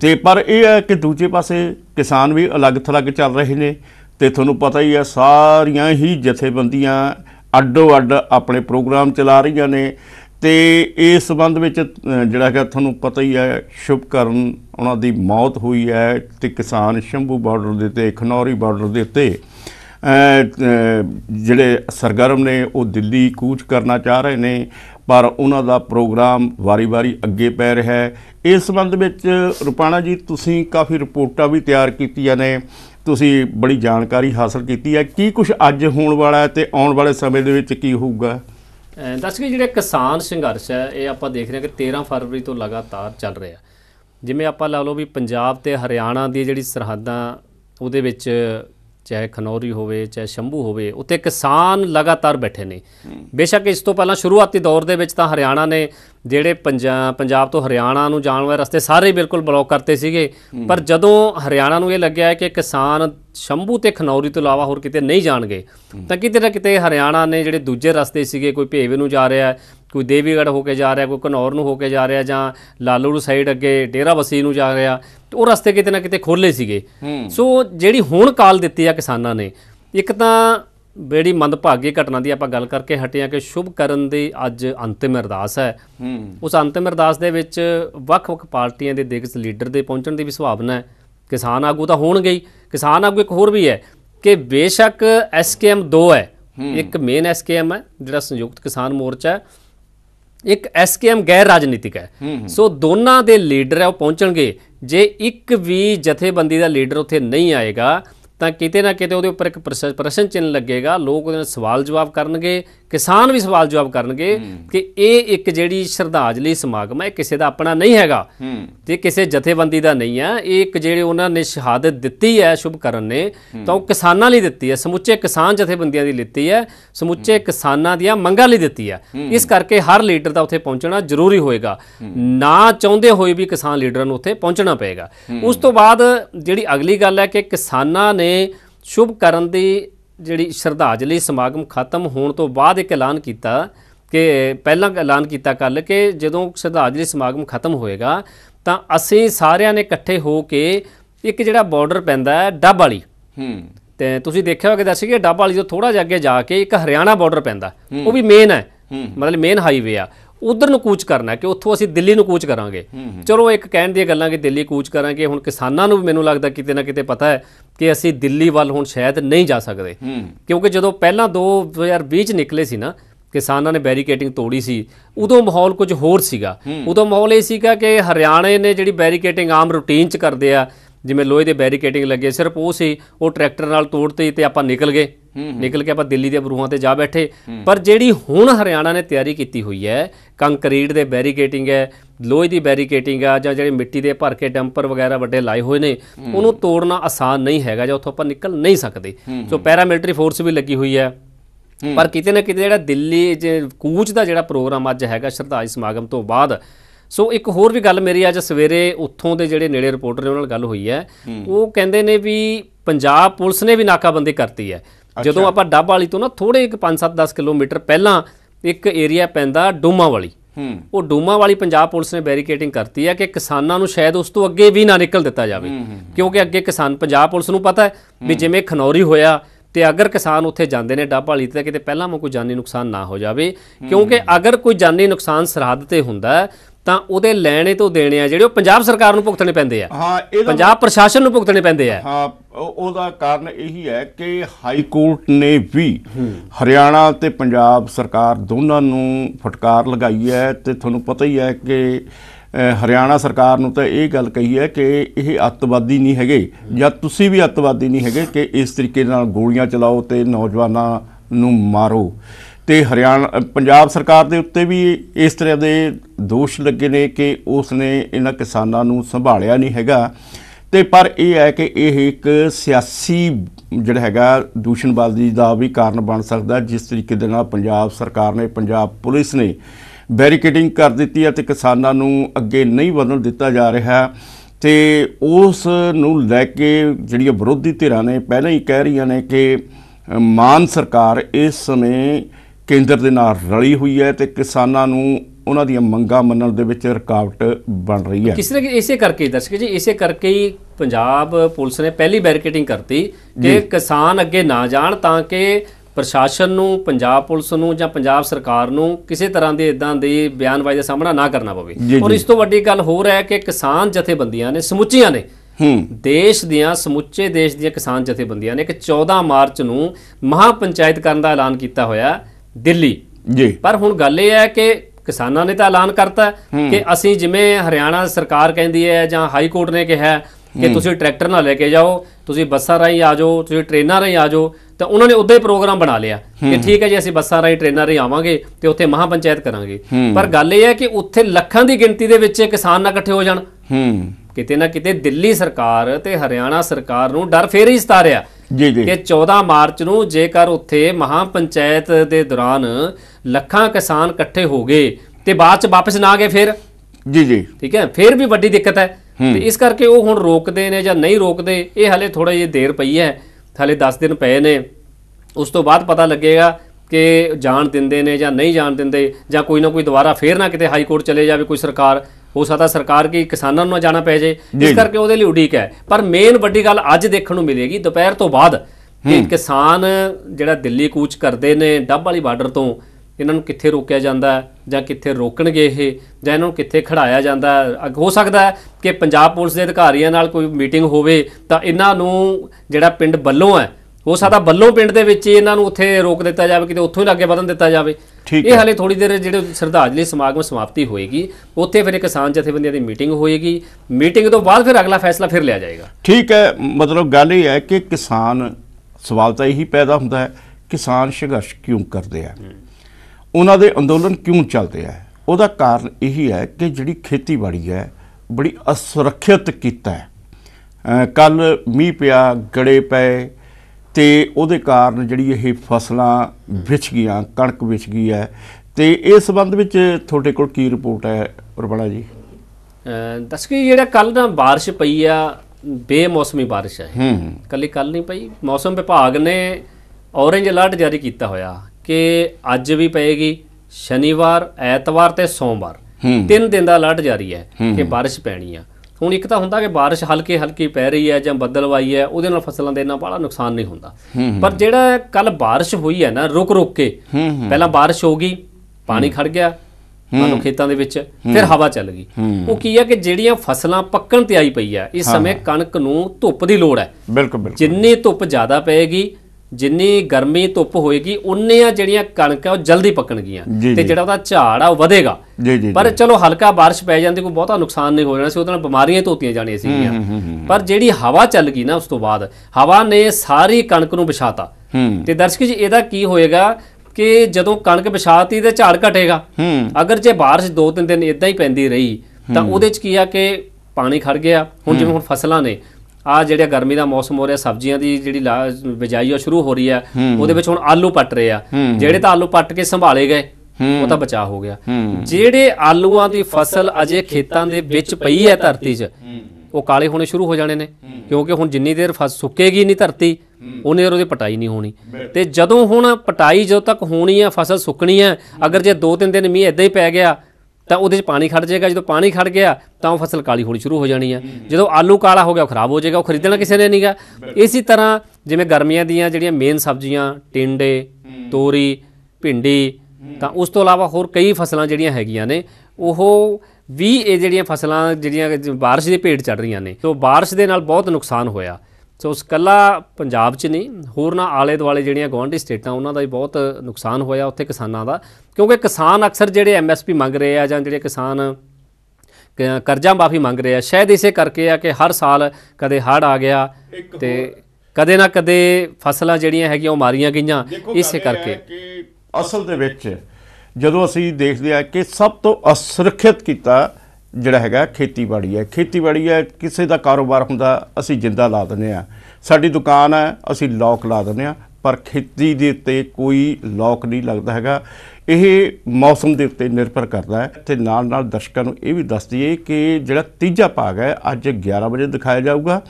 ਤੇ ਪਰ ਇਹ ਹੈ ਕਿ ਦੂਜੇ ਪਾਸੇ ਕਿਸਾਨ ਵੀ ਅਲੱਗ-ਥਲੱਗ ਚੱਲ ਰਹੇ ਨੇ ਤੇ ਤੁਹਾਨੂੰ ਪਤਾ ਹੀ ਹੈ ਸਾਰੀਆਂ ਹੀ ਜਥੇਬੰਦੀਆਂ ਅੱਡੋ ਅੱਡ ਆਪਣੇ ਪ੍ਰੋਗਰਾਮ ਚਲਾ ਰਹੀਆਂ ਨੇ ਤੇ ਇਸ ਸੰਬੰਧ ਵਿੱਚ ਜਿਹੜਾ ਹੈ ਤੁਹਾਨੂੰ ਪਤਾ ਹੀ ਹੈ ਸ਼ੁਭਕਰਨ ਉਹਨਾਂ ਦੀ ਮੌਤ ਹੋਈ ਹੈ ਤੇ ਕਿਸਾਨ ਸ਼ੰਭੂ ਬਾਰਡਰ ਦੇ ਤੇ ਖਨੌਰੀ ਬਾਰਡਰ ਦੇ ਉੱਤੇ ਜਿਹੜੇ ਸਰਗਰਮ ਨੇ ਉਹ ਦਿੱਲੀ ਕੂਚ ਕਰਨਾ ਚਾਹ ਰਹੇ ਨੇ ਪਰ ਉਹਨਾਂ ਦਾ ਪ੍ਰੋਗਰਾਮ ਵਾਰੀ-ਵਾਰੀ ਅੱਗੇ ਪੈ ਰਿਹਾ ਹੈ ਇਸ ਸੰਬੰਧ ਵਿੱਚ ਰੁਪਾਣਾ ਜੀ ਤੁਸੀਂ ਕਾਫੀ ਰਿਪੋਰਟਾਂ ਵੀ ਤਿਆਰ ਕੀਤੀਆਂ ਨੇ ਤੁਸੀਂ ਬੜੀ ਜਾਣਕਾਰੀ ਹਾਸਲ ਕੀਤੀ ਹੈ ਕੀ ਕੁਝ ਅੱਜ ਹੋਣ ਵਾਲਾ ਹੈ ਤੇ ਆਉਣ ਵਾਲੇ ਸਮੇਂ ਦੇ ਵਿੱਚ ਕੀ ਹੋਊਗਾ ਦੱਸ ਕੇ ਜਿਹੜਾ ਕਿਸਾਨ ਸੰਘਰਸ਼ ਹੈ ਇਹ ਆਪਾਂ ਦੇਖ ਰਹੇ ਹਾਂ ਕਿ 13 ਫਰਵਰੀ ਤੋਂ ਲਗਾਤਾਰ ਚੱਲ ਰਿਹਾ ਜਿਵੇਂ ਆਪਾਂ ਲਾ ਲਓ ਵੀ ਪੰਜਾਬ ਤੇ ਹਰਿਆਣਾ ਦੀ ਜਿਹੜੀ ਸਰਹੱਦਾਂ ਉਹਦੇ ਵਿੱਚ ਚਾਹੇ ਖਨੌਰੀ ਹੋਵੇ ਚਾਹੇ ਸ਼ੰਭੂ ਹੋਵੇ ਉੱਤੇ ਕਿਸਾਨ ਲਗਾਤਾਰ ਬੈਠੇ ਨੇ ਬੇਸ਼ੱਕ ਇਸ ਤੋਂ ਪਹਿਲਾਂ ਸ਼ੁਰੂਆਤੀ ਦੌਰ ਦੇ ਵਿੱਚ ਤਾਂ ਹਰਿਆਣਾ ਨੇ ਜਿਹੜੇ ਪੰਜਾਬ ਤੋਂ ਹਰਿਆਣਾ ਨੂੰ ਜਾਣ ਵਾਲੇ ਰਸਤੇ ਸਾਰੇ ਬਿਲਕੁਲ ਬਲੌਕ ਕਰਤੇ ਸੀਗੇ ਪਰ ਜਦੋਂ ਹਰਿਆਣਾ ਨੂੰ ਇਹ ਲੱਗਿਆ ਕਿ ਕਿਸਾਨ ਸ਼ੰਭੂ ਤੇ ਖਨੌਰੀ ਤੋਂ ਇਲਾਵਾ ਹੋਰ ਕਿਤੇ ਨਹੀਂ ਜਾਣਗੇ ਤਾਂ ਕਿਤੇ ਨਾ ਕਿਤੇ ਹਰਿਆਣਾ ਨੇ ਜਿਹੜੇ ਦੂਜੇ ਰਸਤੇ ਸੀਗੇ ਕੋਈ ਭੇਵੇ ਨੂੰ ਜਾ ਰਿਹਾ ਹੈ ਕੋਈ ਦੇਵੀਗੜ ਹੋ ਕੇ ਜਾ ਰਿਹਾ ਕੋਈ ਘਨੌਰ ਨੂੰ ਹੋ ਕੇ ਜਾ ਰਿਹਾ ਜਾਂ ਲਾਲੂੜ ਸਾਈਡ ਅੱਗੇ ਡੇਰਾ ਬਸੀ ਨੂੰ ਜਾ ਰਿਹਾ ਤੇ ਉਹ ਰਸਤੇ ਕਿਤੇ ਨਾ ਕਿਤੇ ਖੋਲੇ ਸੀਗੇ ਸੋ ਜਿਹੜੀ ਹੁਣ ਕਾਲ ਦਿੱਤੀ ਆ ਕਿਸਾਨਾਂ ਨੇ ਇੱਕ ਤਾਂ ਬੜੀ ਮੰਦਭਾਗੀ ਘਟਨਾ ਦੀ ਆਪਾਂ ਗੱਲ ਕਰਕੇ ਹਟਿਆ ਕਿ ਸ਼ੁਭ ਕਰਨ ਦੀ ਅੱਜ ਅੰਤਿਮ ਅਰਦਾਸ ਹੈ ਉਸ ਅੰਤਿਮ ਅਰਦਾਸ ਦੇ ਵਿੱਚ ਵੱਖ-ਵੱਖ ਪਾਰਟੀਆਂ ਦੇ ਦਿਗਜ ਲੀਡਰ ਦੇ ਪਹੁੰਚਣ ਦੀ ਵੀ ਸੰਭਾਵਨਾ ਹੈ ਕਿਸਾਨ ਆਗੂ ਤਾਂ ਹੋਣਗੇ ਹੀ ਕਿਸਾਨ ਆਗੂ ਇੱਕ ਹੋਰ ਵੀ ਹੈ ਕਿ ਬੇਸ਼ੱਕ ਐਸਕੇਐਮ 2 ਹੈ ਇੱਕ ਮੇਨ ਐਸਕੇਐਮ ਹੈ ਜਿਹੜਾ ਸੰਯੁਕਤ ਕਿਸਾਨ ਮੋਰਚਾ ਹੈ ਇੱਕ ਐਸਕੇਐਮ ਗੈਰ ਰਾਜਨੀਤਿਕ ਹੈ ਸੋ ਦੋਨਾਂ ਦੇ ਲੀਡਰ ਆ ਉਹ ਪਹੁੰਚਣਗੇ ਜੇ ਇੱਕ ਵੀ ਜਥੇਬੰਦੀ ਦਾ ਲੀਡਰ ਉੱਥੇ ਨਹੀਂ ਆਏਗਾ ਤਾਂ ਕਿਤੇ ਨਾ ਕਿਤੇ ਉਹਦੇ ਉੱਪਰ ਇੱਕ ਪ੍ਰਸ਼ਨ ਚਿੰਨ ਲੱਗੇਗਾ ਲੋਕ ਉਹਦੇ ਨਾਲ ਸਵਾਲ ਜਵਾਬ ਕਰਨਗੇ ਕਿਸਾਨ ਵੀ ਸਵਾਲ ਜਵਾਬ ਕਰਨਗੇ ਕਿ ਇਹ ਇੱਕ ਜਿਹੜੀ ਸ਼ਰਧਾਂਜਲੀ ਸਮਾਗਮ ਹੈ ਕਿਸੇ ਦਾ ਆਪਣਾ ਨਹੀਂ ਹੈਗਾ ਤੇ ਕਿਸੇ ਜਥੇਬੰਦੀ ਦਾ ਨਹੀਂ ਹੈ ਇਹ ਇੱਕ ਜਿਹੜੇ ਉਹਨਾਂ ਨੇ ਸ਼ਹਾਦਤ ਦਿੱਤੀ ਹੈ ਸ਼ੁਭਕਰਨ ਨੇ ਤਾਂ ਉਹ ਕਿਸਾਨਾਂ ਲਈ ਦਿੱਤੀ ਹੈ ਸਮੁੱਚੇ ਕਿਸਾਨ ਜਥੇਬੰਦੀਆਂ ਦੀ ਦਿੱਤੀ ਹੈ ਸਮੁੱਚੇ ਕਿਸਾਨਾਂ ਦੀਆਂ ਮੰਗਾਂ ਲਈ ਦਿੱਤੀ ਹੈ ਇਸ ਕਰਕੇ ਹਰ ਲੀਡਰ ਦਾ ਉੱਥੇ ਪਹੁੰਚਣਾ ਜ਼ਰੂਰੀ ਹੋਏਗਾ ਨਾ ਚਾਹੁੰਦੇ ਹੋਏ ਵੀ ਕਿਸਾਨ ਲੀਡਰਾਂ ਨੂੰ ਉੱਥੇ ਪਹੁੰਚਣਾ ਪਏਗਾ ਉਸ ਤੋਂ ਬਾਅਦ ਜਿਹੜੀ ਅਗਲੀ ਗੱਲ ਹੈ ਕਿ ਕਿਸਾਨਾਂ ਨੇ ਸ਼ੁਭ ਕਰਨ ਦੀ ਜਿਹੜੀ ਸ਼ਰਧਾਂਜਲੀ ਸਮਾਗਮ ਖਤਮ ਹੋਣ ਤੋਂ ਬਾਅਦ ਇੱਕ ਐਲਾਨ ਕੀਤਾ ਕਿ ਪਹਿਲਾਂ ਐਲਾਨ ਕੀਤਾ ਕੱਲ ਕਿ ਜਦੋਂ ਸ਼ਰਧਾਂਜਲੀ ਸਮਾਗਮ ਖਤਮ ਹੋਏਗਾ ਤਾਂ ਅਸੀਂ ਸਾਰਿਆਂ ਨੇ ਇਕੱਠੇ ਹੋ ਕੇ ਇੱਕ ਜਿਹੜਾ ਬਾਰਡਰ ਪੈਂਦਾ ਹੈ ਡੱਬ ਵਾਲੀ ਹੂੰ ਤੇ ਤੁਸੀਂ ਦੇਖਿਆ ਹੋਵੇਗਾ ਦਰਸ਼ਕੀਏ ਡੱਬ ਵਾਲੀ ਤੋਂ ਥੋੜਾ ਜਿਹਾ ਅੱਗੇ ਜਾ ਕੇ ਇੱਕ ਹਰਿਆਣਾ ਬਾਰਡਰ ਪੈਂਦਾ ਉਹ ਵੀ ਮੇਨ ਹੈ ਮਤਲਬ ਮੇਨ ਹਾਈਵੇ ਆ ਉਧਰ ਨੂੰ ਕੂਚ ਕਰਨਾ ਕਿ ਉੱਥੋਂ ਅਸੀਂ ਦਿੱਲੀ ਨੂੰ ਕੂਚ ਕਰਾਂਗੇ ਚਲੋ ਇੱਕ ਕਹਿਣ ਦੀਆਂ ਗੱਲਾਂ ਕਿ ਦਿੱਲੀ ਕੂਚ ਕਰਾਂਗੇ ਹੁਣ ਕਿਸਾਨਾਂ ਨੂੰ ਵੀ ਮੈਨੂੰ ਲੱਗਦਾ ਕਿਤੇ ਨਾ ਕਿਤੇ ਪਤਾ ਹੈ ਕਿ ਅਸੀਂ ਦਿੱਲੀ ਵੱਲ ਹੁਣ ਸ਼ਾਇਦ ਨਹੀਂ ਜਾ ਸਕਦੇ ਕਿਉਂਕਿ ਜਦੋਂ ਪਹਿਲਾਂ 2020 ਚ ਨਿਕਲੇ ਸੀ ਨਾ ਕਿਸਾਨਾਂ ਨੇ ਬੈਰੀਕੇਟਿੰਗ ਤੋੜੀ ਸੀ ਉਦੋਂ ਮਾਹੌਲ ਕੁਝ ਹੋਰ ਸੀਗਾ ਉਦੋਂ ਮਾਹੌਲ ਇਹ ਸੀਗਾ ਕਿ ਹਰਿਆਣੇ ਨੇ ਜਿਹੜੀ ਬੈਰੀਕੇਟਿੰਗ ਆਮ ਰੁਟੀਨ ਚ ਕਰਦੇ ਆ ਜਿਵੇਂ ਲੋਹੇ ਦੇ ਬੈਰੀਕੇਟਿੰਗ ਲੱਗੇ ਸਿਰਫ ਉਹ ਸੀ ਉਹ ਟਰੈਕਟਰ ਨਾਲ ਤੋੜਤੇ ਤੇ ਆਪਾਂ ਨਿਕਲ ਗਏ ਨਿਕਲ ਕੇ ਆਪਾਂ ਦਿੱਲੀ ਦੇ ਬਰੂਹਾਂ ਤੇ ਜਾ ਬੈਠੇ ਪਰ ਜਿਹੜੀ ਹੁਣ ਹਰਿਆਣਾ ਨੇ ਤਿਆਰੀ ਕੀਤੀ ਹੋਈ ਹੈ ਕੰਕਰੀਟ ਦੇ ਬੈਰੀਕੇਟਿੰਗ ਹੈ ਲੋਹੇ ਦੀ ਬੈਰੀਕੇਟਿੰਗ ਆ ਜਾਂ ਜਿਹੜੇ ਮਿੱਟੀ ਦੇ ਭਰ ਕੇ ਡੰਪਰ ਵਗੈਰਾ ਵੱਡੇ ਲਾਏ ਹੋਏ ਨੇ ਉਹਨੂੰ ਤੋੜਨਾ ਆਸਾਨ ਨਹੀਂ ਹੈਗਾ ਜਾਂ ਉੱਥੋਂ ਆਪਾਂ ਨਿਕਲ ਨਹੀਂ ਸਕਦੇ ਸੋ ਪੈਰਾਮਿਲਟਰੀ ਫੋਰਸ ਵੀ ਲੱਗੀ ਹੋਈ ਹੈ ਪਰ ਕਿਤੇ ਨਾ ਕਿਤੇ ਜਿਹੜਾ ਦਿੱਲੀ ਚ ਕੂਚ ਦਾ ਜਿਹੜਾ ਪ੍ਰੋਗਰਾਮ ਅੱਜ ਹੈਗਾ ਸ਼ਰਧਾਜ ਸਮਾਗਮ ਤੋਂ ਬਾਅਦ ਸੋ ਇੱਕ ਹੋਰ ਵੀ ਗੱਲ ਮੇਰੀ ਅੱਜ ਸਵੇਰੇ ਉੱਥੋਂ ਦੇ ਜਿਹੜੇ ਨੇੜੇ ਰਿਪੋਰਟਰ ਨੇ ਉਹਨਾਂ ਨਾਲ ਗੱਲ ਹੋਈ ਹੈ ਉਹ ਕਹਿੰਦੇ ਨੇ ਵੀ ਪੰਜਾਬ ਪੁਲਿਸ ਨੇ ਵੀ ਨਾਕਾਬੰਦੀ ਕਰਤੀ ਹੈ ਜਦੋਂ ਆਪਾਂ ਡੱਬ ਵਾਲੀ ਤੋਂ ਨਾ ਥੋੜੇ ਇੱਕ 5-7 10 ਕਿਲੋਮੀਟਰ ਪਹਿਲਾਂ ਇੱਕ ਏਰੀਆ ਪੈਂਦਾ ਡੂਮਾ ਵਾਲੀ ਉਹ ਡੂਮਾ ਵਾਲੀ ਪੰਜਾਬ ਪੁਲਿਸ ਨੇ ਬੈਰੀਕੇਡਿੰਗ ਕਰਤੀ ਹੈ ਕਿ ਕਿਸਾਨਾਂ ਨੂੰ ਸ਼ਾਇਦ ਉਸ ਤੋਂ ਅੱਗੇ ਵੀ ਨਾ ਨਿਕਲ ਦਿੱਤਾ ਜਾਵੇ ਕਿਉਂਕਿ ਅੱਗੇ ਕਿਸਾਨ ਪੰਜਾਬ ਪੁਲਿਸ ਨੂੰ ਪਤਾ ਹੈ ਵੀ ਜਿਵੇਂ ਖਨੌਰੀ ਹੋਇਆ ਤੇ ਅਗਰ ਕਿਸਾਨ ਉੱਥੇ ਜਾਂਦੇ ਨੇ ਡੱਬ ਵਾਲੀ ਤੇ ਕਿਤੇ ਪਹਿਲਾਂ ਕੋਈ ਜਾਨੀ ਨੁਕਸਾਨ ਨਾ ਹੋ ਜਾਵੇ ਕਿਉਂਕਿ ਅਗਰ ਕੋਈ ਜਾਨੀ ਨੁਕਸਾਨ ਸਰਹੱਦ ਤੇ ਹੁੰਦਾ ਤਾਂ ਉਹਦੇ ਲੈਣੇ ਤੋਂ ਦੇਣੇ ਆ ਜਿਹੜੇ ਉਹ ਪੰਜਾਬ ਸਰਕਾਰ ਨੂੰ ਭੁਗਤਣੇ ਪੈਂਦੇ ਆ ਹਾਂ ਇਹ ਪੰਜਾਬ ਪ੍ਰਸ਼ਾਸਨ ਨੂੰ ਭੁਗਤਣੇ ਪੈਂਦੇ ਆ ਹਾਂ ਉਹਦਾ ਕਾਰਨ ਇਹੀ ਹੈ ਕਿ ਹਾਈ ਕੋਰਟ ਨੇ ਵੀ ਹਰਿਆਣਾ ਤੇ ਪੰਜਾਬ ਸਰਕਾਰ ਦੋਨਾਂ ਨੂੰ ਫਟਕਾਰ ਲਗਾਈ ਹੈ ਤੇ ਤੁਹਾਨੂੰ ਪਤਾ ਹੀ ਹੈ ਕਿ ਹਰਿਆਣਾ ਸਰਕਾਰ ਨੂੰ ਤਾਂ ਇਹ ਗੱਲ ਕਹੀ ਹੈ ਕਿ ਇਹ ਅੱਤਵਾਦੀ ਨਹੀਂ ਹੈਗੇ ਜਾਂ ਤੁਸੀਂ ਵੀ ਅੱਤਵਾਦੀ ਨਹੀਂ ਹੈਗੇ ਕਿ ਇਸ ਤਰੀਕੇ ਨਾਲ ਗੋਲੀਆਂ ਚਲਾਓ ਤੇ ਨੌਜਵਾਨਾਂ ਨੂੰ ਮਾਰੋ ਤੇ ਹਰਿਆਣਾ ਪੰਜਾਬ ਸਰਕਾਰ ਦੇ ਉੱਤੇ ਵੀ ਇਸ ਤਰ੍ਹਾਂ ਦੇ ਦੋਸ਼ ਲੱਗੇ ਨੇ ਕਿ ਉਸ ਨੇ ਇਹਨਾਂ ਕਿਸਾਨਾਂ ਨੂੰ ਸੰਭਾਲਿਆ ਨਹੀਂ ਹੈਗਾ ਤੇ ਪਰ ਇਹ ਹੈ ਕਿ ਇਹ ਇੱਕ ਸਿਆਸੀ ਜਿਹੜਾ ਹੈਗਾ ਦੂਸ਼ਣਬਾਜ਼ੀ ਦਾ ਵੀ ਕਾਰਨ ਬਣ ਸਕਦਾ ਜਿਸ ਤਰੀਕੇ ਦੇ ਨਾਲ ਪੰਜਾਬ ਸਰਕਾਰ ਨੇ ਪੰਜਾਬ ਪੁਲਿਸ ਨੇ ਬੈਰੀਕੇਡਿੰਗ ਕਰ ਦਿੱਤੀ ਹੈ ਤੇ ਕਿਸਾਨਾਂ ਨੂੰ ਅੱਗੇ ਨਹੀਂ ਵਧਣ ਦਿੱਤਾ ਜਾ ਰਿਹਾ ਤੇ ਉਸ ਨੂੰ ਲੈ ਕੇ ਜਿਹੜੀਆਂ ਵਿਰੋਧੀ ਧਿਰਾਂ ਨੇ ਪਹਿਲਾਂ ਹੀ ਕਹਿ ਰਹੀਆਂ ਨੇ ਕਿ ਮਾਨ ਸਰਕਾਰ ਇਸ ਸਮੇਂ ਕੇਂਦਰ ਦੇ ਨਾਲ ਰਲੀ ਹੋਈ ਹੈ ਤੇ ਕਿਸਾਨਾਂ ਨੂੰ ਉਹਨਾਂ ਦੀਆਂ ਮੰਗਾਂ ਮੰਨਣ ਦੇ ਵਿੱਚ ਰੁਕਾਵਟ ਬਣ ਰਹੀ ਹੈ ਕਿਸੇ ਨਾ ਇਸੇ ਕਰਕੇ ਦਰਸ਼ਕ ਜੀ ਇਸੇ ਕਰਕੇ ਹੀ ਪੰਜਾਬ ਪੁਲਿਸ ਨੇ ਪਹਿਲੀ ਬੈਰੀਕੇਡਿੰਗ ਕਰਤੀ ਕਿ ਕਿਸਾਨ ਅੱਗੇ ਨਾ ਜਾਣ ਤਾਂ ਕਿ ਪ੍ਰਸ਼ਾਸਨ ਨੂੰ ਪੰਜਾਬ ਪੁਲਿਸ ਨੂੰ ਜਾਂ ਪੰਜਾਬ ਸਰਕਾਰ ਨੂੰ ਕਿਸੇ ਤਰ੍ਹਾਂ ਦੇ ਇਦਾਂ ਦੇ ਬਿਆਨਬਾਜ਼ੀ ਦਾ ਸਾਹਮਣਾ ਨਾ ਕਰਨਾ ਪਵੇ ਔਰ ਇਸ ਤੋਂ ਵੱਡੀ ਗੱਲ ਹੋਰ ਹੈ ਕਿ ਕਿਸਾਨ ਜਥੇਬੰਦੀਆਂ ਨੇ ਸਮੁੱਚੀਆਂ ਨੇ ਦੇਸ਼ ਦੀਆਂ ਸਮੁੱਚੇ ਦੇਸ਼ ਦੀਆਂ ਕਿਸਾਨ ਜਥੇਬੰਦੀਆਂ ਨੇ ਕਿ 14 ਮਾਰਚ ਨੂੰ ਮਹਾਪੰਚਾਇਤ ਕਰਨ ਦਾ ਐਲਾਨ ਕੀਤਾ ਹੋਇਆ ਦਿੱਲੀ ਜੀ ਪਰ ਹੁਣ ਗੱਲ ਇਹ ਹੈ ਕਿ ਕਿਸਾਨਾਂ ਨੇ ਤਾਂ ਐਲਾਨ ਕਰਤਾ ਕਿ ਅਸੀਂ ਜਿਵੇਂ ਹਰਿਆਣਾ ਸਰਕਾਰ ਕਹਿੰਦੀ ਹੈ ਜਾਂ ਹਾਈ ਕੋਰਟ ਨੇ ਕਿਹਾ ਕਿ ਤੁਸੀਂ ਟਰੈਕਟਰ ਨਾਲ ਲੈ ਕੇ ਜਾਓ ਤੁਸੀਂ ਬੱਸਾਂ ਰਾਹੀਂ ਆ ਜਾਓ ਤੁਸੀਂ ਟ੍ਰੇਨਾਂ ਰਾਹੀਂ ਆ ਜਾਓ ਤਾਂ ਉਹਨਾਂ ਨੇ ਉਦਾਂ ਹੀ ਪ੍ਰੋਗਰਾਮ ਬਣਾ ਲਿਆ ਕਿ ਠੀਕ ਹੈ ਜੀ ਅਸੀਂ ਬੱਸਾਂ ਰਾਹੀਂ ਟ੍ਰੇਨਾਂ ਰਾਹੀਂ ਆਵਾਂਗੇ ਤੇ ਉੱਥੇ ਮਹਾ ਪੰਚਾਇਤ ਕਰਾਂਗੇ ਪਰ ਗੱਲ ਇਹ ਹੈ ਕਿ ਉੱਥੇ ਲੱਖਾਂ ਦੀ ਗਿਣਤੀ ਦੇ ਵਿੱਚ ਕਿਸਾਨ ਨਾ ਇਕੱਠੇ ਹੋ ਜਾਣ ਕਿਤੇ ਨਾ ਕਿਤੇ ਦਿੱਲੀ ਸਰਕਾਰ ਤੇ ਹਰਿਆਣਾ ਸਰਕਾਰ ਨੂੰ ਡਰ ਫੇਰ ਹੀ ਸਤਾ ਰਿਹਾ ਜੀ ਜੀ ਕਿ 14 ਮਾਰਚ ਨੂੰ ਜੇਕਰ ਉੱਥੇ ਮਹਾ ਪੰਚਾਇਤ ਦੇ ਦੌਰਾਨ ਲੱਖਾਂ ਕਿਸਾਨ ਇਕੱਠੇ ਹੋ ਗਏ ਤੇ ਬਾਅਦ ਚ ਵਾਪਸ ਨਾ ਗਏ ਫਿਰ ਜੀ ਜੀ ਠੀਕ ਹੈ ਫਿਰ ਵੀ ਵੱਡੀ ਦਿੱਕਤ ਹੈ ਤੇ ਇਸ ਕਰਕੇ ਉਹ ਹੁਣ ਰੋਕਦੇ ਨੇ ਜਾਂ ਨਹੀਂ ਰੋਕਦੇ ਇਹ ਹਲੇ ਥੋੜਾ ਜਿਹਾ ਦੇਰ ਪਈ ਹੈ ਹਲੇ 10 ਦਿਨ ਪਏ ਨੇ ਉਸ ਤੋਂ ਬਾਅਦ ਪਤਾ ਲੱਗੇਗਾ ਕਿ ਜਾਣ ਦਿੰਦੇ ਨੇ ਜਾਂ ਨਹੀਂ ਜਾਣ ਦਿੰਦੇ ਜਾਂ ਕੋਈ ਨਾ ਕੋਈ ਦੁਬਾਰਾ ਫੇਰ ਨਾ ਕਿਤੇ ਹਾਈ ਕੋਰਟ ਚਲੇ ਜਾਵੇ ਕੋਈ ਸਰਕਾਰ ਹੋ ਸਕਦਾ ਸਰਕਾਰ ਕੀ ਕਿਸਾਨਾਂ ਨੂੰ ਜਾਣਾ ਪੈ ਜੇ ਇਸ ਕਰਕੇ ਉਹਦੇ ਲਈ ਉਡੀਕ ਹੈ ਪਰ ਮੇਨ ਵੱਡੀ ਗੱਲ ਅੱਜ ਦੇਖਣ ਨੂੰ ਮਿਲੇਗੀ ਦੁਪਹਿਰ ਤੋਂ ਬਾਅਦ ਕਿ ਕਿਸਾਨ ਜਿਹੜਾ ਦਿੱਲੀ ਕੂਚ ਕਰਦੇ ਨੇ ਡੱਬ ਵਾਲੀ ਬਾਰਡਰ ਤੋਂ ਇਹਨਾਂ ਨੂੰ ਕਿੱਥੇ ਰੋਕਿਆ ਜਾਂਦਾ ਜਾਂ ਕਿੱਥੇ ਰੋਕਣਗੇ ਇਹ ਜਾਂ ਇਹਨਾਂ ਨੂੰ ਕਿੱਥੇ ਖੜਾਇਆ ਜਾਂਦਾ ਹੋ ਸਕਦਾ ਕਿ ਪੰਜਾਬ ਪੁਲਿਸ ਦੇ ਅਧਿਕਾਰੀਆਂ ਨਾਲ ਕੋਈ ਮੀਟਿੰਗ ਹੋਵੇ ਤਾਂ ਇਹਨਾਂ ਨੂੰ ਜਿਹੜਾ ਪਿੰਡ ਬੱਲੋਂ ਹੈ ਹੋ ਸਕਦਾ ਬੱਲੋਂ ਪਿੰਡ ਦੇ ਵਿੱਚ ਇਹਨਾਂ ਨੂੰ ਉੱਥੇ ਰੋਕ ਦਿੱਤਾ ਜਾਵੇ ਕਿਤੇ ਉੱਥੋਂ ਹੀ ਲੱਗੇ ਵਧਨ ਦਿੱਤਾ ਜਾਵੇ ਠੀਕ ਇਹ ਹਲੇ ਥੋੜੀ ਦੇਰ ਜਿਹੜੇ ਸਰਧਾਜਲੀ ਸਮਾਗਮ ਸਮਾਪਤੀ ਹੋਏਗੀ ਉੱਥੇ ਫਿਰ ਕਿਸਾਨ ਜਥੇਬੰਦੀਆਂ ਦੀ ਮੀਟਿੰਗ ਹੋਏਗੀ ਮੀਟਿੰਗ ਤੋਂ ਬਾਅਦ ਫਿਰ ਅਗਲਾ ਫੈਸਲਾ ਫਿਰ ਲਿਆ ਜਾਏਗਾ ਠੀਕ ਹੈ ਮਤਲਬ ਗੱਲ ਇਹ ਹੈ ਕਿ ਕਿਸਾਨ ਸਵਾਲ ਤਾਂ ਇਹੀ ਪੈਦਾ ਹੁੰਦਾ ਹੈ ਕਿਸਾਨ ਸੰਘਰਸ਼ ਕਿਉਂ ਕਰਦੇ ਆ ਉਹਨਾਂ ਦੇ ਅੰਦੋਲਨ ਕਿਉਂ ਚੱਲਦੇ ਆ ਉਹਦਾ ਕਾਰਨ ਇਹੀ ਹੈ ਕਿ ਜਿਹੜੀ ਖੇਤੀਬਾੜੀ ਹੈ ਬੜੀ ਅਸੁਰੱਖਿਅਤ ਕੀਤਾ ਹੈ ਕੱਲ ਮੀਂਹ ਪਿਆ ਗੜੇ ਪਏ ਤੇ ਉਹਦੇ ਕਾਰਨ ਜਿਹੜੀ ਇਹ ਫਸਲਾਂ ਵਿਛ ਗਈਆਂ ਕਣਕ ਵਿਛ ਗਈ ਹੈ ਤੇ ਇਸ ਸੰਬੰਧ ਵਿੱਚ ਤੁਹਾਡੇ ਕੋਲ ਕੀ ਰਿਪੋਰਟ ਹੈ ਪਰਵਾਲਾ ਜੀ ਦੱਸ ਕਿ ਜਿਹੜਾ ਕੱਲ ਨਾ بارش ਪਈ ਆ ਬੇਮੌਸਮੀ بارش ਹੈ ਹੂੰ ਕੱਲੀ ਕੱਲ ਨਹੀਂ ਪਈ ਮੌਸਮ ਵਿਭਾਗ ਨੇ ਔਰੇਂਜ ਅਲਰਟ ਜਾਰੀ ਕੀਤਾ ਹੋਇਆ ਕਿ ਅੱਜ ਵੀ ਪਏਗੀ ਸ਼ਨੀਵਾਰ ਐਤਵਾਰ ਤੇ ਸੋਮਵਾਰ ਤਿੰਨ ਦਿਨ ਦਾ ਅਲਰਟ ਜਾਰੀ ਹੈ ਕਿ بارش ਪੈਣੀ ਆ ਹੁਣ ਇੱਕ ਤਾਂ ਹੁੰਦਾ ਕਿ بارش ਹਲਕੀ ਹਲਕੀ ਪੈ ਰਹੀ ਹੈ ਜਾਂ ਬੱਦਲਵਾਈ ਹੈ ਉਹਦੇ ਨਾਲ ਫਸਲਾਂ ਦੇ ਇੰਨਾ ਬਾਲਾ ਨੁਕਸਾਨ ਨਹੀਂ ਹੁੰਦਾ ਪਰ ਜਿਹੜਾ ਕੱਲ بارش ਹੋਈ ਹੈ ਨਾ ਰੁਕ ਰੁਕ ਕੇ ਪਹਿਲਾਂ بارش ਹੋ ਗਈ ਪਾਣੀ ਖੜ ਗਿਆ ਮਾਨੋ ਖੇਤਾਂ ਦੇ ਵਿੱਚ ਫਿਰ ਹਵਾ ਚੱਲ ਗਈ ਉਹ ਕੀ ਹੈ ਕਿ ਜਿਹੜੀਆਂ ਫਸਲਾਂ ਪੱਕਣ ਤੇ ਆਈ ਪਈ ਆ ਇਸ ਸਮੇਂ ਕਣਕ ਨੂੰ ਧੁੱਪ ਦੀ ਲੋੜ ਹੈ ਬਿਲਕੁਲ ਬਿਲਕੁਲ ਜਿੰਨੀ ਧੁੱਪ ਜ਼ਿਆਦਾ ਪਏਗੀ ਜਿੰਨੀ ਗਰਮੀ ਧੁੱਪ ਹੋਏਗੀ ਉਨੇ ਆ ਜਿਹੜੀਆਂ ਕਣਕ ਆ ਉਹ ਜਲਦੀ ਪੱਕਣਗੀਆਂ ਤੇ ਜਿਹੜਾ ਉਹਦਾ ਝਾੜ ਆ ਉਹ ਵਧੇਗਾ ਪਰ ਚਲੋ ਹਲਕਾ بارش ਪੈ ਜਾਂਦੀ ਕੋਈ ਬਹੁਤਾ ਨੁਕਸਾਨ ਨਹੀਂ ਹੋ ਜਾਣਾ ਸੀ ਉਹਦੇ ਨਾਲ ਬਿਮਾਰੀਆਂ ਧੋਤੀਆਂ ਜਾਣੀਆਂ ਸੀਗੀਆਂ ਪਰ ਜਿਹੜੀ ਹਵਾ ਚੱਲ ਗਈ ਨਾ ਉਸ ਤੋਂ ਬਾਅਦ ਹਵਾ ਨੇ ਸਾਰੀ ਕਣਕ ਨੂੰ ਵਿਛਾਤਾ ਤੇ ਦਰਸ਼ਕ ਜੀ ਇਹਦਾ ਕੀ ਹੋਏਗਾ ਕਿ ਜਦੋਂ ਕਣਕ ਵਿਛਾਤੀ ਤੇ ਝਾੜ ਘਟੇਗਾ ਅਗਰ ਜੇ بارش 2-3 ਦਿਨ ਇਦਾਂ ਹੀ ਪੈਂਦੀ ਰਹੀ ਤਾਂ ਉਹਦੇ ਚ ਕੀ ਆ ਕਿ ਪਾਣੀ ਖੜ ਗਿਆ ਹੁਣ ਜਿਵੇਂ ਹੁਣ ਫਸਲਾਂ ਨੇ ਆ ਜਿਹੜਾ ਗਰਮੀ ਦਾ ਮੌਸਮ ਹੋ ਰਿਹਾ ਸਬਜ਼ੀਆਂ ਦੀ ਜਿਹੜੀ ਬਿਜਾਈ ਉਹ ਸ਼ੁਰੂ ਹੋ ਰਹੀ ਆ ਉਹਦੇ ਵਿੱਚ ਹੁਣ ਆਲੂ ਪੱਟ ਰਹੇ ਆ ਜਿਹੜੇ ਤਾਂ ਆਲੂ ਪੱਟ ਕੇ ਸੰਭਾਲੇ ਗਏ ਉਹ ਤਾਂ ਬਚਾ ਹੋ ਗਿਆ ਜਿਹੜੇ ਆਲੂਆਂ ਦੀ ਫਸਲ ਅਜੇ ਖੇਤਾਂ ਦੇ ਵਿੱਚ ਪਈ ਹੈ ਧਰਤੀ 'ਚ ਉਹ ਕਾਲੇ ਹੋਣੇ ਸ਼ੁਰੂ ਹੋ ਜਾਣੇ ਨੇ ਕਿਉਂਕਿ ਹੁਣ ਜਿੰਨੀ ਦੇਰ ਫਸ ਸੁੱਕੇਗੀ ਨਹੀਂ ਧਰਤੀ ਉਹਨੇ ਉਹਦੀ ਪਟਾਈ ਨਹੀਂ ਹੋਣੀ ਤੇ ਜਦੋਂ ਹੁਣ ਪਟਾਈ ਜਦੋਂ ਤੱਕ ਹੋਣੀ ਆ ਫਸਲ ਸੁੱਕਣੀ ਆ ਅਗਰ ਜੇ 2-3 ਦਿਨ ਮੀਂਹ ਇਦਾਂ ਹੀ ਪੈ ਗਿਆ ਤਾਂ ਉਹਦੇ 'ਚ ਪਾਣੀ ਖੜ ਜਾਏਗਾ ਜਦੋਂ ਪਾਣੀ ਖੜ ਗਿਆ ਤਾਂ ਉਹ ਫਸਲ ਕਾਲੀ ਹੋਣੀ ਸ਼ੁਰੂ ਹੋ ਜਾਣੀ ਆ ਜਦੋਂ ਆਲੂ ਕਾਲਾ ਹੋ ਗਿਆ ਉਹ ਖਰਾਬ ਹੋ ਜਾਏਗਾ ਉਹ ਖਰੀਦਣਾ ਕਿਸੇ ਨੇ ਨਹੀਂਗਾ ਇਸੇ ਤਰ੍ਹਾਂ ਜਿਵੇਂ ਗਰਮੀਆਂ ਦੀਆਂ ਜਿਹੜੀਆਂ ਮੇਨ ਸਬਜ਼ੀਆਂ ਟਿੰਡੇ ਤੋਰੀ ਭਿੰਡੀ ਤਾਂ ਉਸ ਤੋਂ ਇਲਾਵਾ ਹੋਰ ਕਈ ਫਸਲਾਂ ਜਿਹੜੀਆਂ ਹੈਗੀਆਂ ਨੇ ਉਹ ਵੀ ਇਹ ਜਿਹੜੀਆਂ ਫਸਲਾਂ ਜਿਹੜੀਆਂ ਬਾਰਿਸ਼ ਦੇ ਭੇਟ ਚੜ ਰਹੀਆਂ ਨੇ ਤੋਂ ਬਾਰਿਸ਼ ਦੇ ਨਾਲ ਬਹੁਤ ਨੁਕਸਾਨ ਹੋਇਆ ਸੋ ਉਸ ਕੱਲਾ ਪੰਜਾਬ 'ਚ ਨਹੀਂ ਹੋਰ ਨਾ ਆਲੇ ਦੁਆਲੇ ਜਿਹੜੀਆਂ ਗਵਾਂਢੀ ਸਟੇਟਾਂ ਉਹਨਾਂ ਦਾ ਵੀ ਬਹੁਤ ਨੁਕਸਾਨ ਹੋਇਆ ਉੱਥੇ ਕਿਸਾਨਾਂ ਦਾ ਕਿਉਂਕਿ ਕਿਸਾਨ ਅਕਸਰ ਜਿਹੜੇ ਐਮਐਸਪੀ ਮੰਗ ਰਹੇ ਆ ਜਾਂ ਜਿਹੜੇ ਕਿਸਾਨ ਕਰਜ਼ਾ ਮਾਫੀ ਮੰਗ ਰਹੇ ਆ ਸ਼ਾਇਦ ਇਸੇ ਕਰਕੇ ਆ ਕਿ ਹਰ ਸਾਲ ਕਦੇ ਹੜ ਆ ਗਿਆ ਤੇ ਕਦੇ ਨਾ ਕਦੇ ਫਸਲਾਂ ਜਿਹੜੀਆਂ ਹੈਗੀਆਂ ਉਹ ਮਾਰੀਆਂ ਗਈਆਂ ਇਸੇ ਕਰਕੇ ਅਸਲ ਦੇ ਵਿੱਚ ਜਦੋਂ ਅਸੀਂ ਦੇਖਦੇ ਆ ਕਿ ਸਭ ਤੋਂ ਅਸੁਰੱਖਿਅਤ ਕੀਤਾ ਜਿਹੜਾ ਹੈਗਾ ਖੇਤੀਬਾੜੀ ਹੈ ਖੇਤੀਬਾੜੀ ਹੈ ਕਿਸੇ ਦਾ ਕਾਰੋਬਾਰ ਹੁੰਦਾ ਅਸੀਂ ਜਿੰਦਾ ਲਾ ਦਿੰਦੇ ਆ ਸਾਡੀ ਦੁਕਾਨ ਹੈ ਅਸੀਂ ਲੌਕ ਲਾ ਦਿੰਦੇ ਆ ਪਰ ਖੇਤੀ ਦੇ ਉੱਤੇ ਕੋਈ ਲੌਕ ਨਹੀਂ ਲੱਗਦਾ ਹੈਗਾ ਇਹ ਮੌਸਮ ਦੇ ਉੱਤੇ ਨਿਰਭਰ ਕਰਦਾ ਹੈ ਤੇ ਨਾਲ ਨਾਲ ਦਰਸ਼ਕਾਂ ਨੂੰ ਇਹ ਵੀ ਦੱਸ ਦਈਏ ਕਿ ਜਿਹੜਾ ਤੀਜਾ ਭਾਗ ਹੈ ਅੱਜ 11 ਵਜੇ ਦਿਖਾਇਆ ਜਾਊਗਾ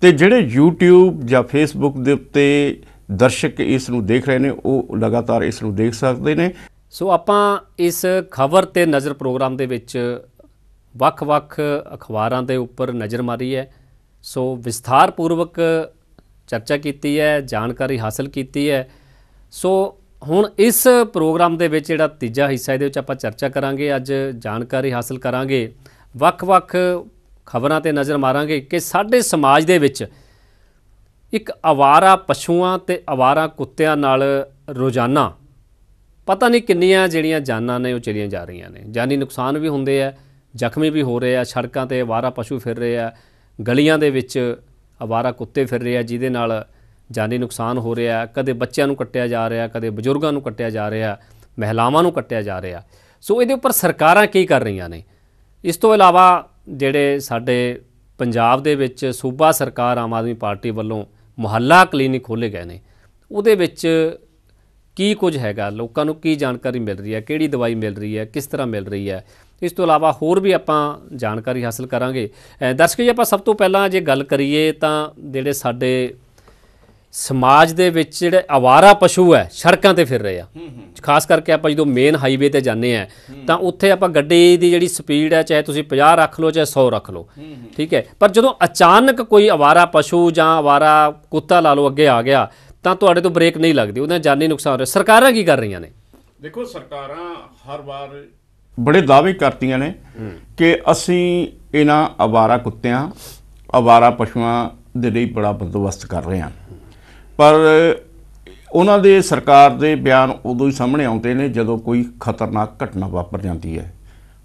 ਤੇ ਜਿਹੜੇ YouTube ਜਾਂ Facebook ਦੇ ਉੱਤੇ ਦਰਸ਼ਕ ਇਸ ਨੂੰ ਦੇਖ ਰਹੇ ਨੇ ਉਹ ਲਗਾਤਾਰ ਇਸ ਨੂੰ ਦੇਖ ਸਕਦੇ ਨੇ ਸੋ ਆਪਾਂ ਇਸ ਖਬਰ ਤੇ ਨਜ਼ਰ ਪ੍ਰੋਗਰਾਮ ਦੇ ਵਿੱਚ ਵੱਖ-ਵੱਖ ਅਖਬਾਰਾਂ ਦੇ ਉੱਪਰ ਨਜ਼ਰ ਮਾਰੀ ਹੈ ਸੋ ਵਿਸਥਾਰਪੂਰਵਕ ਚਰਚਾ ਕੀਤੀ ਹੈ ਜਾਣਕਾਰੀ ਹਾਸਲ ਕੀਤੀ ਹੈ ਸੋ ਹੁਣ ਇਸ ਪ੍ਰੋਗਰਾਮ ਦੇ ਵਿੱਚ ਜਿਹੜਾ ਤੀਜਾ ਹਿੱਸਾ ਇਹਦੇ ਵਿੱਚ ਆਪਾਂ ਚਰਚਾ ਕਰਾਂਗੇ ਅੱਜ ਜਾਣਕਾਰੀ ਹਾਸਲ ਕਰਾਂਗੇ ਵੱਖ-ਵੱਖ ਖਬਰਾਂ ਤੇ ਨਜ਼ਰ ਮਾਰਾਂਗੇ ਕਿ ਸਾਡੇ ਸਮਾਜ ਦੇ ਵਿੱਚ ਇੱਕ ਆਵਾਰਾ ਪਸ਼ੂਆਂ ਤੇ ਆਵਾਰਾ ਕੁੱਤਿਆਂ ਨਾਲ ਰੋਜ਼ਾਨਾ ਪਤਾ ਨਹੀਂ ਕਿੰਨੀਆਂ ਜਿਹੜੀਆਂ ਜਾਨਾਂ ਨੇ ਉਹ ਚਲੀਆਂ ਜਾ ਰਹੀਆਂ ਨੇ ਜਾਨੀ ਨੁਕਸਾਨ ਵੀ ਹੁੰਦੇ ਆ ਜ਼ਖਮੀ ਵੀ ਹੋ ਰਹੇ ਆ ਸੜਕਾਂ ਤੇ ਆਵਾਰਾ ਪਸ਼ੂ ਫਿਰ ਰਹੇ ਆ ਗਲੀਆਂ ਦੇ ਵਿੱਚ ਆਵਾਰਾ ਕੁੱਤੇ ਫਿਰ ਰਹੇ ਆ ਜਿਹਦੇ ਨਾਲ ਜਾਨੀ ਨੁਕਸਾਨ ਹੋ ਰਿਹਾ ਕਦੇ ਬੱਚਿਆਂ ਨੂੰ ਕੱਟਿਆ ਜਾ ਰਿਹਾ ਕਦੇ ਬਜ਼ੁਰਗਾਂ ਨੂੰ ਕੱਟਿਆ ਜਾ ਰਿਹਾ ਮਹਿਲਾਵਾਂ ਨੂੰ ਕੱਟਿਆ ਜਾ ਰਿਹਾ ਸੋ ਇਹਦੇ ਉੱਪਰ ਸਰਕਾਰਾਂ ਕੀ ਕਰ ਰਹੀਆਂ ਨੇ ਇਸ ਤੋਂ ਇਲਾਵਾ ਜਿਹੜੇ ਸਾਡੇ ਪੰਜਾਬ ਦੇ ਵਿੱਚ ਸੂਬਾ ਸਰਕਾਰ ਆਮ ਆਦਮੀ ਪਾਰਟੀ ਵੱਲੋਂ ਮੁਹੱਲਾ ਕਲੀਨਿਕ ਖੋਲੇ ਗਏ ਨੇ ਉਹਦੇ ਵਿੱਚ ਕੀ ਕੁਝ ਹੈਗਾ ਲੋਕਾਂ ਨੂੰ ਕੀ ਜਾਣਕਾਰੀ ਮਿਲ ਰਹੀ ਹੈ ਕਿਹੜੀ ਦਵਾਈ ਮਿਲ ਰਹੀ ਹੈ ਕਿਸ ਤਰ੍ਹਾਂ ਮਿਲ ਰਹੀ ਹੈ ਇਸ ਤੋਂ ਇਲਾਵਾ ਹੋਰ ਵੀ ਆਪਾਂ ਜਾਣਕਾਰੀ ਹਾਸਲ ਕਰਾਂਗੇ ਦਰਸ਼ਕ ਜੀ ਆਪਾਂ ਸਭ ਤੋਂ ਪਹਿਲਾਂ ਜੇ ਗੱਲ ਕਰੀਏ ਤਾਂ ਜਿਹੜੇ ਸਾਡੇ ਸਮਾਜ ਦੇ ਵਿੱਚ ਜਿਹੜੇ ਆਵਾਰਾ ਪਸ਼ੂ ਹੈ ਸੜਕਾਂ ਤੇ ਫਿਰ ਰਹੇ ਆ ਖਾਸ ਕਰਕੇ ਆਪਾਂ ਜਦੋਂ ਮੇਨ ਹਾਈਵੇ ਤੇ ਜਾਂਦੇ ਆ ਤਾਂ ਉੱਥੇ ਆਪਾਂ ਗੱਡੀ ਦੀ ਜਿਹੜੀ ਸਪੀਡ ਹੈ ਚਾਹੇ ਤੁਸੀਂ 50 ਰੱਖ ਲਓ ਚਾਹੇ 100 ਰੱਖ ਲਓ ਠੀਕ ਹੈ ਪਰ ਜਦੋਂ ਅਚਾਨਕ ਕੋਈ ਆਵਾਰਾ ਪਸ਼ੂ ਜਾਂ ਆਵਾਰਾ ਕੁੱਤਾ ਲਾ ਲਓ ਅੱਗੇ ਆ ਗਿਆ ਤਾਂ ਤੁਹਾਡੇ ਤੋਂ ਬ੍ਰੇਕ ਨਹੀਂ ਲੱਗਦੀ ਉਹਦਾ ਜਾਨੀ ਨੁਕਸਾਨ ਹੋ ਰਿਹਾ ਸਰਕਾਰਾਂ ਕੀ ਕਰ ਰਹੀਆਂ ਨੇ ਦੇਖੋ ਸਰਕਾਰਾਂ ਹਰ ਵਾਰ ਬੜੇ ਦਾਅਵੇ ਕਰਤੀਆਂ ਨੇ ਕਿ ਅਸੀਂ ਇਹਨਾਂ ਆਵਾਰਾ ਕੁੱਤਿਆਂ ਆਵਾਰਾ ਪਸ਼ੂਆਂ ਦੇ ਲਈ ਬੜਾ ਬੰਦੋਬਸਤ ਕਰ ਰਹੇ ਹਾਂ ਪਰ ਉਹਨਾਂ ਦੇ ਸਰਕਾਰ ਦੇ ਬਿਆਨ ਉਦੋਂ ਹੀ ਸਾਹਮਣੇ ਆਉਂਦੇ ਨੇ ਜਦੋਂ ਕੋਈ ਖਤਰਨਾਕ ਘਟਨਾ ਵਾਪਰ ਜਾਂਦੀ ਹੈ